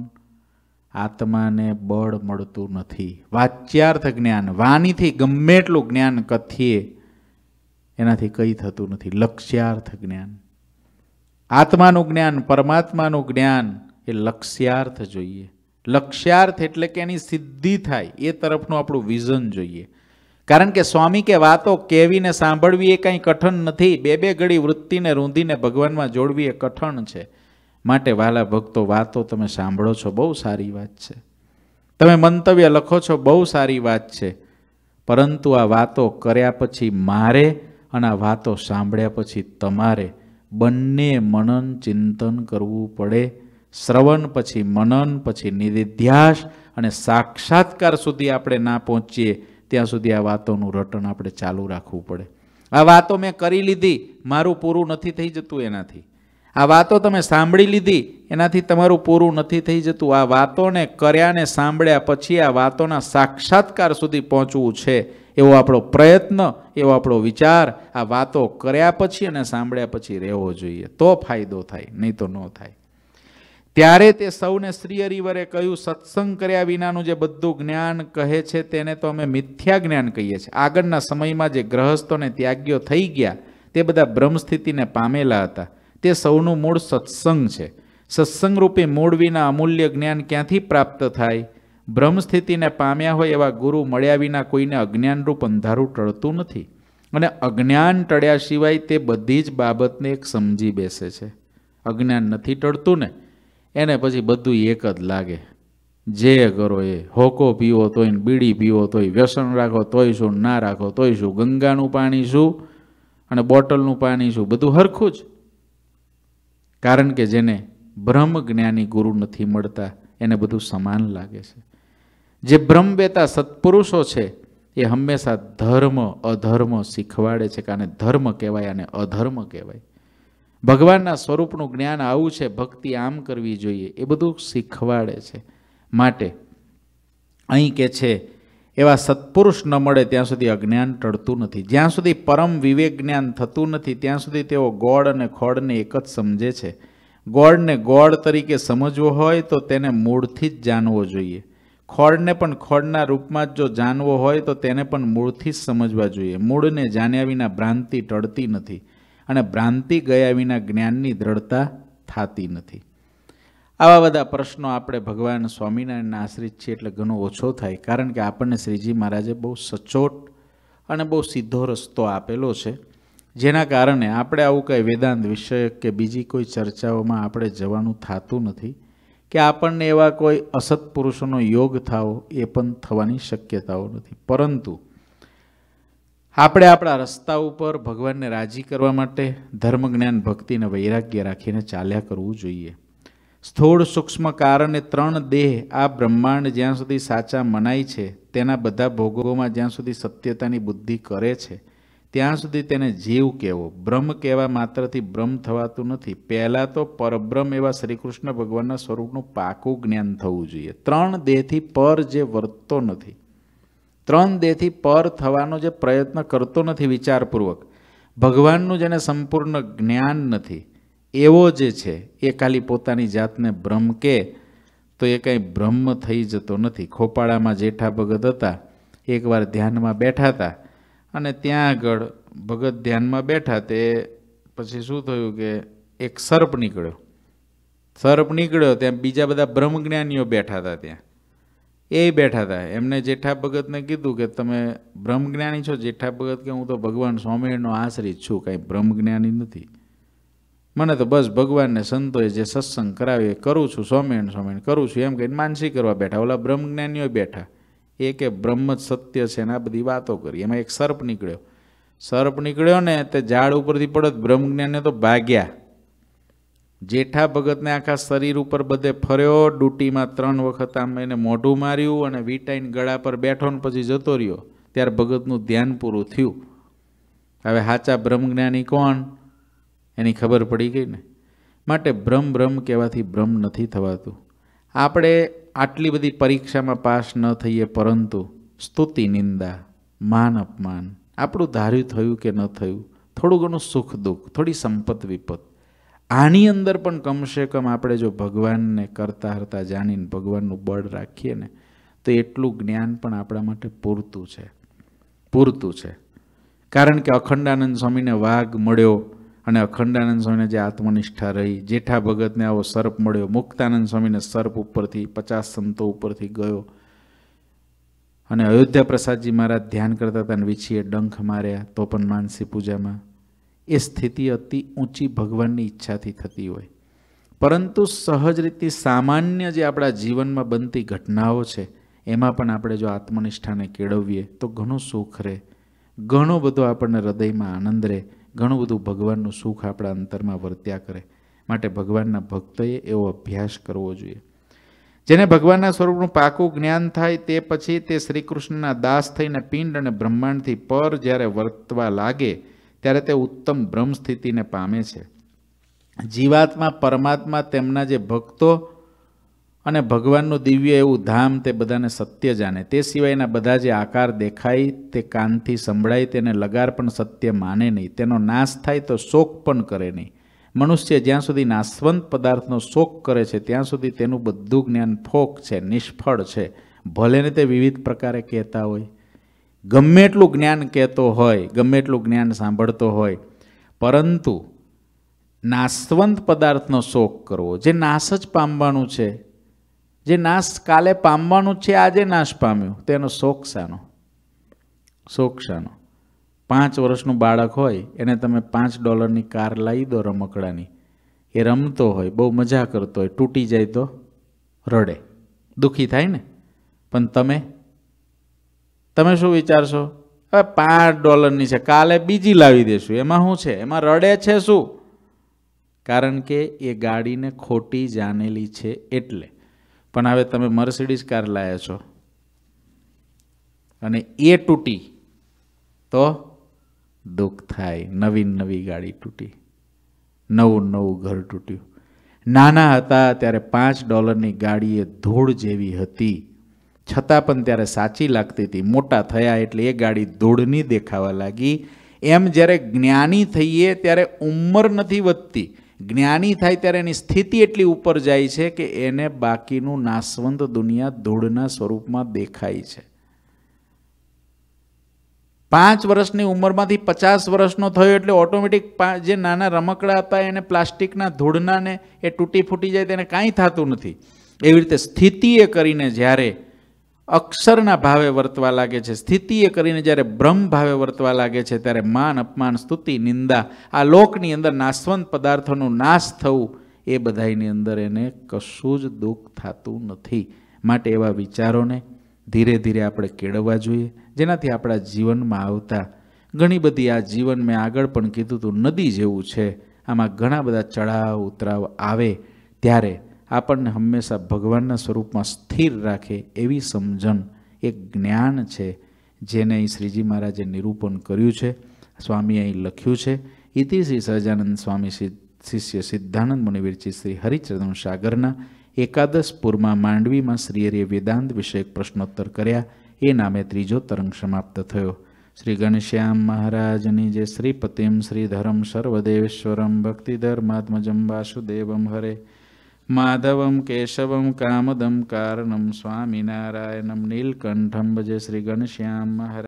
આત્માને બળ મળતું નથી વાચ્યાર્થ જ્ઞાન વાણીથી ગમે એટલું જ્ઞાન કથીએ એનાથી કંઈ થતું નથી લક્ષ્યાર્થ જ્ઞાન આત્માનું જ્ઞાન પરમાત્માનું જ્ઞાન એ લક્ષ્યાર્થ જોઈએ લક્ષ્યાર્થ એટલે કે એની સિદ્ધિ થાય એ તરફનું આપણું વિઝન જોઈએ કારણ કે સ્વામી કે વાતો કહેવીને સાંભળવી એ કાંઈ કઠણ નથી બે બે ઘડી વૃત્તિને રૂંધીને ભગવાનમાં જોડવી એ કઠણ છે માટે વાલા ભક્તો વાતો તમે સાંભળો છો બહુ સારી વાત છે તમે મંતવ્ય લખો છો બહુ સારી વાત છે પરંતુ આ વાતો કર્યા પછી મારે અને આ વાતો સાંભળ્યા પછી તમારે બંને મનન ચિંતન કરવું પડે શ્રવણ પછી મનન પછી નિધિધ્યાસ અને સાક્ષાત્કાર સુધી આપણે ના પહોંચીએ ત્યાં સુધી આ વાતોનું રટણ આપણે ચાલુ રાખવું પડે આ વાતો મેં કરી લીધી મારું પૂરું નથી થઈ જતું એનાથી આ વાતો તમે સાંભળી લીધી એનાથી તમારું પૂરું નથી થઈ જતું આ વાતોને કર્યા ને સાંભળ્યા પછી આ વાતોના સાક્ષાત્કાર સુધી પહોંચવું છે એવો આપણો પ્રયત્ન એવો આપણો વિચાર આ વાતો કર્યા પછી અને સાંભળ્યા પછી રહેવો જોઈએ તો ફાયદો થાય નહીં તો ન થાય ત્યારે તે સૌને શ્રી હરિવરે કહ્યું સત્સંગ કર્યા વિનાનું જે બધું જ્ઞાન કહે છે તેને તો અમે મિથ્યા જ્ઞાન કહીએ છીએ આગળના સમયમાં જે ગ્રહસ્થોને ત્યાગ્યો થઈ ગયા તે બધા બ્રહ્મસ્થિતિને પામેલા હતા તે સૌનું મૂળ સત્સંગ છે સત્સંગરૂપી મૂળ વિના અમૂલ્ય જ્ઞાન ક્યાંથી પ્રાપ્ત થાય બ્રહ્મસ્થિતિને પામ્યા હોય એવા ગુરુ મળ્યા વિના કોઈને અજ્ઞાનરૂપ અંધારું ટળતું નથી અને અજ્ઞાન ટળ્યા સિવાય તે બધી જ બાબતને એક સમજી બેસે છે અજ્ઞાન નથી ટળતું ને એને પછી બધું એક જ લાગે જે કરો એ હોકો પીવો તોય બીડી પીવો તોય વ્યસન રાખો તોય શું ના રાખો તોય શું ગંગાનું પાણી શું અને બોટલનું પાણી શું બધું હરખું જ કારણ કે જેને બ્રહ્મ જ્ઞાની ગુરુ નથી મળતા એને બધું સમાન લાગે છે જે બેતા સત્પુરુષો છે એ હંમેશા ધર્મ અધર્મ શીખવાડે છે કે ધર્મ કહેવાય અને અધર્મ કહેવાય ભગવાનના સ્વરૂપનું જ્ઞાન આવું છે ભક્તિ આમ કરવી જોઈએ એ બધું શીખવાડે છે માટે અહીં કે છે એવા સત્પુરુષ ન મળે ત્યાં સુધી અજ્ઞાન ટળતું નથી જ્યાં સુધી પરમ વિવેક જ્ઞાન થતું નથી ત્યાં સુધી તેઓ ગોળ અને ખોળને એક જ સમજે છે ગોળને ગોળ તરીકે સમજવો હોય તો તેને મૂળથી જ જાણવો જોઈએ ખોળને પણ ખોળના રૂપમાં જ જો જાણવો હોય તો તેને પણ મૂળથી જ સમજવા જોઈએ મૂળને જાણ્યા વિના ભ્રાંતિ ટળતી નથી અને ભ્રાંતિ ગયા વિના જ્ઞાનની દ્રઢતા થતી નથી આવા બધા પ્રશ્નો આપણે ભગવાન સ્વામિનારાયણના આશ્રિત છીએ એટલે ઘણો ઓછો થાય કારણ કે આપણને શ્રીજી મહારાજે બહુ સચોટ અને બહુ સીધો રસ્તો આપેલો છે જેના કારણે આપણે આવું કંઈ વેદાંત વિષયક કે બીજી કોઈ ચર્ચાઓમાં આપણે જવાનું થતું નથી કે આપણને એવા કોઈ અસત પુરુષોનો યોગ થાવો એ પણ થવાની શક્યતાઓ નથી પરંતુ આપણે આપણા રસ્તા ઉપર ભગવાનને રાજી કરવા માટે ધર્મ જ્ઞાન ભક્તિને વૈરાગ્ય રાખીને ચાલ્યા કરવું જોઈએ સ્થૂળ સૂક્ષ્મ કારણે ત્રણ દેહ આ બ્રહ્માંડ જ્યાં સુધી સાચા મનાય છે તેના બધા ભોગોમાં જ્યાં સુધી સત્યતાની બુદ્ધિ કરે છે ત્યાં સુધી તેને જીવ કહેવો બ્રહ્મ કહેવા માત્રથી બ્રહ્મ થવાતું નથી પહેલાં તો પરબ્રહ્મ એવા શ્રીકૃષ્ણ ભગવાનના સ્વરૂપનું પાકું જ્ઞાન થવું જોઈએ ત્રણ દેહથી પર જે વર્તતો નથી ત્રણ દેહથી પર થવાનો જે પ્રયત્ન કરતો નથી વિચારપૂર્વક ભગવાનનું જેને સંપૂર્ણ જ્ઞાન નથી એવો જે છે એ ખાલી પોતાની જાતને બ્રહ્મ કે તો એ કંઈ બ્રહ્મ થઈ જતો નથી ખોપાળામાં જેઠા ભગત હતા એકવાર ધ્યાનમાં બેઠા હતા અને ત્યાં આગળ ભગત ધ્યાનમાં બેઠા તે પછી શું થયું કે એક સર્પ નીકળ્યો સર્પ નીકળ્યો ત્યાં બીજા બધા જ્ઞાનીઓ બેઠા હતા ત્યાં એ બેઠા હતા એમને જેઠા ભગતને કીધું કે તમે બ્રહ્મજ્ઞાની છો જેઠા ભગત કે હું તો ભગવાન સ્વામિનારાયણનો આશ્રિત છું કાંઈ બ્રહ્મજ્ઞાની નથી મને તો બસ ભગવાનને સંતોએ જે સત્સંગ કરાવ્યો એ કરું છું સ્વામિનારાયણ સ્વામિનારાયણ કરું છું એમ કહીને માનસી કરવા બેઠા ઓલા બ્રહ્મજ્ઞાનીઓ બેઠા એ કે બ્રહ્મ જ સત્ય છે ને આ બધી વાતો કરી એમાં એક સર્પ નીકળ્યો સર્પ નીકળ્યો ને તે ઝાડ ઉપરથી પડત બ્રહ્મજ્ઞાનને તો ભાગ્યા જેઠા ભગતને આખા શરીર ઉપર બધે ફર્યો ડૂટીમાં ત્રણ વખત આમ એને મોઢું માર્યું અને વીટાઈન ગળા પર બેઠો ને પછી જતો રહ્યો ત્યારે ભગતનું ધ્યાન પૂરું થયું હવે સાચા બ્રહ્મજ્ઞાની કોણ એની ખબર પડી ગઈ ને માટે બ્રહ્મ બ્રહ્મ કહેવાથી બ્રહ્મ નથી થવાતું આપણે આટલી બધી પરીક્ષામાં પાસ ન થઈએ પરંતુ સ્તુતિ નિંદા માન અપમાન આપણું ધાર્યું થયું કે ન થયું થોડું ઘણું સુખ દુઃખ થોડી સંપત વિપત આની અંદર પણ કમસે કમ આપણે જો ભગવાનને કરતા હરતા જાણીને ભગવાનનું બળ રાખીએ ને તો એટલું જ્ઞાન પણ આપણા માટે પૂરતું છે પૂરતું છે કારણ કે અખંડાનંદ સ્વામીને વાઘ મળ્યો અને અખંડાનંદ સ્વામીને જે આત્મનિષ્ઠા રહી જેઠા ભગતને આવો સર્પ મળ્યો મુક્તાનંદ સ્વામીને સર્પ ઉપરથી પચાસ સંતો ઉપરથી ગયો અને અયોધ્યા પ્રસાદજી મહારાજ ધ્યાન કરતા હતા અને વિછીએ ડંખ માર્યા તો પણ માનસી પૂજામાં એ સ્થિતિ અતિ ઊંચી ભગવાનની ઈચ્છાથી થતી હોય પરંતુ સહજ રીતે સામાન્ય જે આપણા જીવનમાં બનતી ઘટનાઓ છે એમાં પણ આપણે જો આત્મનિષ્ઠાને કેળવીએ તો ઘણું સુખ રહે ઘણો બધો આપણને હૃદયમાં આનંદ રહે ઘણું બધું ભગવાનનું સુખ આપણા અંતરમાં વર્ત્યા કરે માટે ભગવાનના ભક્તોએ એવો અભ્યાસ કરવો જોઈએ જેને ભગવાનના સ્વરૂપનું પાકું જ્ઞાન થાય તે પછી તે શ્રીકૃષ્ણના દાસ થઈને પિંડ અને બ્રહ્માંડથી પર જ્યારે વર્તવા લાગે ત્યારે તે ઉત્તમ બ્રહ્મ સ્થિતિને પામે છે જીવાત્મા પરમાત્મા તેમના જે ભક્તો અને ભગવાનનું દિવ્ય એવું ધામ તે બધાને સત્ય જાણે તે સિવાયના બધા જે આકાર દેખાય તે કાનથી સંભળાય તેને લગાર પણ સત્ય માને નહીં તેનો નાશ થાય તો શોક પણ કરે નહીં મનુષ્ય જ્યાં સુધી નાશવંત પદાર્થનો શોક કરે છે ત્યાં સુધી તેનું બધું જ્ઞાન ફોક છે નિષ્ફળ છે ભલેને તે વિવિધ પ્રકારે કહેતા હોય ગમે એટલું જ્ઞાન કહેતો હોય ગમે એટલું જ્ઞાન સાંભળતો હોય પરંતુ નાશવંત પદાર્થનો શોખ કરવો જે નાશ જ પામવાનું છે જે નાશ કાલે પામવાનું છે આજે નાશ પામ્યું તેનો શોખ શાનો શોખ શાનો પાંચ વર્ષનું બાળક હોય એને તમે પાંચ ડોલરની કાર લાવી દો રમકડાની એ રમતો હોય બહુ મજા કરતો હોય તૂટી જાય તો રડે દુઃખી થાય ને પણ તમે તમે શું વિચારશો હવે પાંચ ડોલરની છે કાલે બીજી લાવી દેશું એમાં શું છે એમાં રડે છે શું કારણ કે એ ગાડીને ખોટી જાણેલી છે એટલે પણ હવે તમે મર્સિડીઝ કાર લાવ્યા છો અને એ તૂટી તો દુઃખ થાય નવી નવી ગાડી તૂટી નવું નવું ઘર તૂટ્યું નાના હતા ત્યારે પાંચ ડોલરની ગાડી એ ધૂળ જેવી હતી છતાં પણ ત્યારે સાચી લાગતી હતી મોટા થયા એટલે એ ગાડી ધૂળની દેખાવા લાગી એમ જ્યારે જ્ઞાની થઈએ ત્યારે ઉંમર નથી વધતી જ્ઞાની થાય ત્યારે એની સ્થિતિ એટલી ઉપર જાય છે કે એને બાકીનું નાશવંત દુનિયા ધૂળના સ્વરૂપમાં દેખાય છે પાંચ વર્ષની ઉંમરમાંથી પચાસ વર્ષનો થયો એટલે ઓટોમેટિક જે નાના રમકડા હતા એને પ્લાસ્ટિકના ધૂળનાને એ તૂટી ફૂટી જાય તેને કાંઈ થતું નથી એવી રીતે સ્થિતિએ કરીને જ્યારે અક્ષરના ભાવે વર્તવા લાગે છે સ્થિતિએ કરીને જ્યારે બ્રહ્મ ભાવે વર્તવા લાગે છે ત્યારે માન અપમાન સ્તુતિ નિંદા આ લોકની અંદર નાશવંત પદાર્થોનું નાશ થવું એ બધાની અંદર એને કશું જ દુઃખ થતું નથી માટે એવા વિચારોને ધીરે ધીરે આપણે કેળવવા જોઈએ જેનાથી આપણા જીવનમાં આવતા ઘણી બધી આ જીવન મેં આગળ પણ કીધું હતું નદી જેવું છે આમાં ઘણા બધા ચઢાવ ઉતરાવ આવે ત્યારે આપણને હંમેશા ભગવાનના સ્વરૂપમાં સ્થિર રાખે એવી સમજણ એક જ્ઞાન છે જેને અહીં શ્રીજી મહારાજે નિરૂપણ કર્યું છે સ્વામી અહીં લખ્યું છે ઇતિ શ્રી સહજાનંદ સ્વામી શિષ્ય સિદ્ધાનંદ મુનિવિરચિત શ્રી હરિચંદ્ર સાગરના એકાદશ પૂરમાં માંડવીમાં શ્રીહરિએ વેદાંત વિષયક પ્રશ્નોત્તર કર્યા એ નામે ત્રીજો તરંગ સમાપ્ત થયો શ્રી ગણશ્યામ મહારાજની જે શ્રીપતિમ શ્રીધરમ સર્વદેવેશ્વરમ ભક્તિધર્માત્મજમ વાસુદેવમ હરે માધવમ કેશવમ કામદમ કારણમ સ્વામિનારાયણમ નીલકંઠમ ભજે શ્રી ગણશ્યામ મહારાજ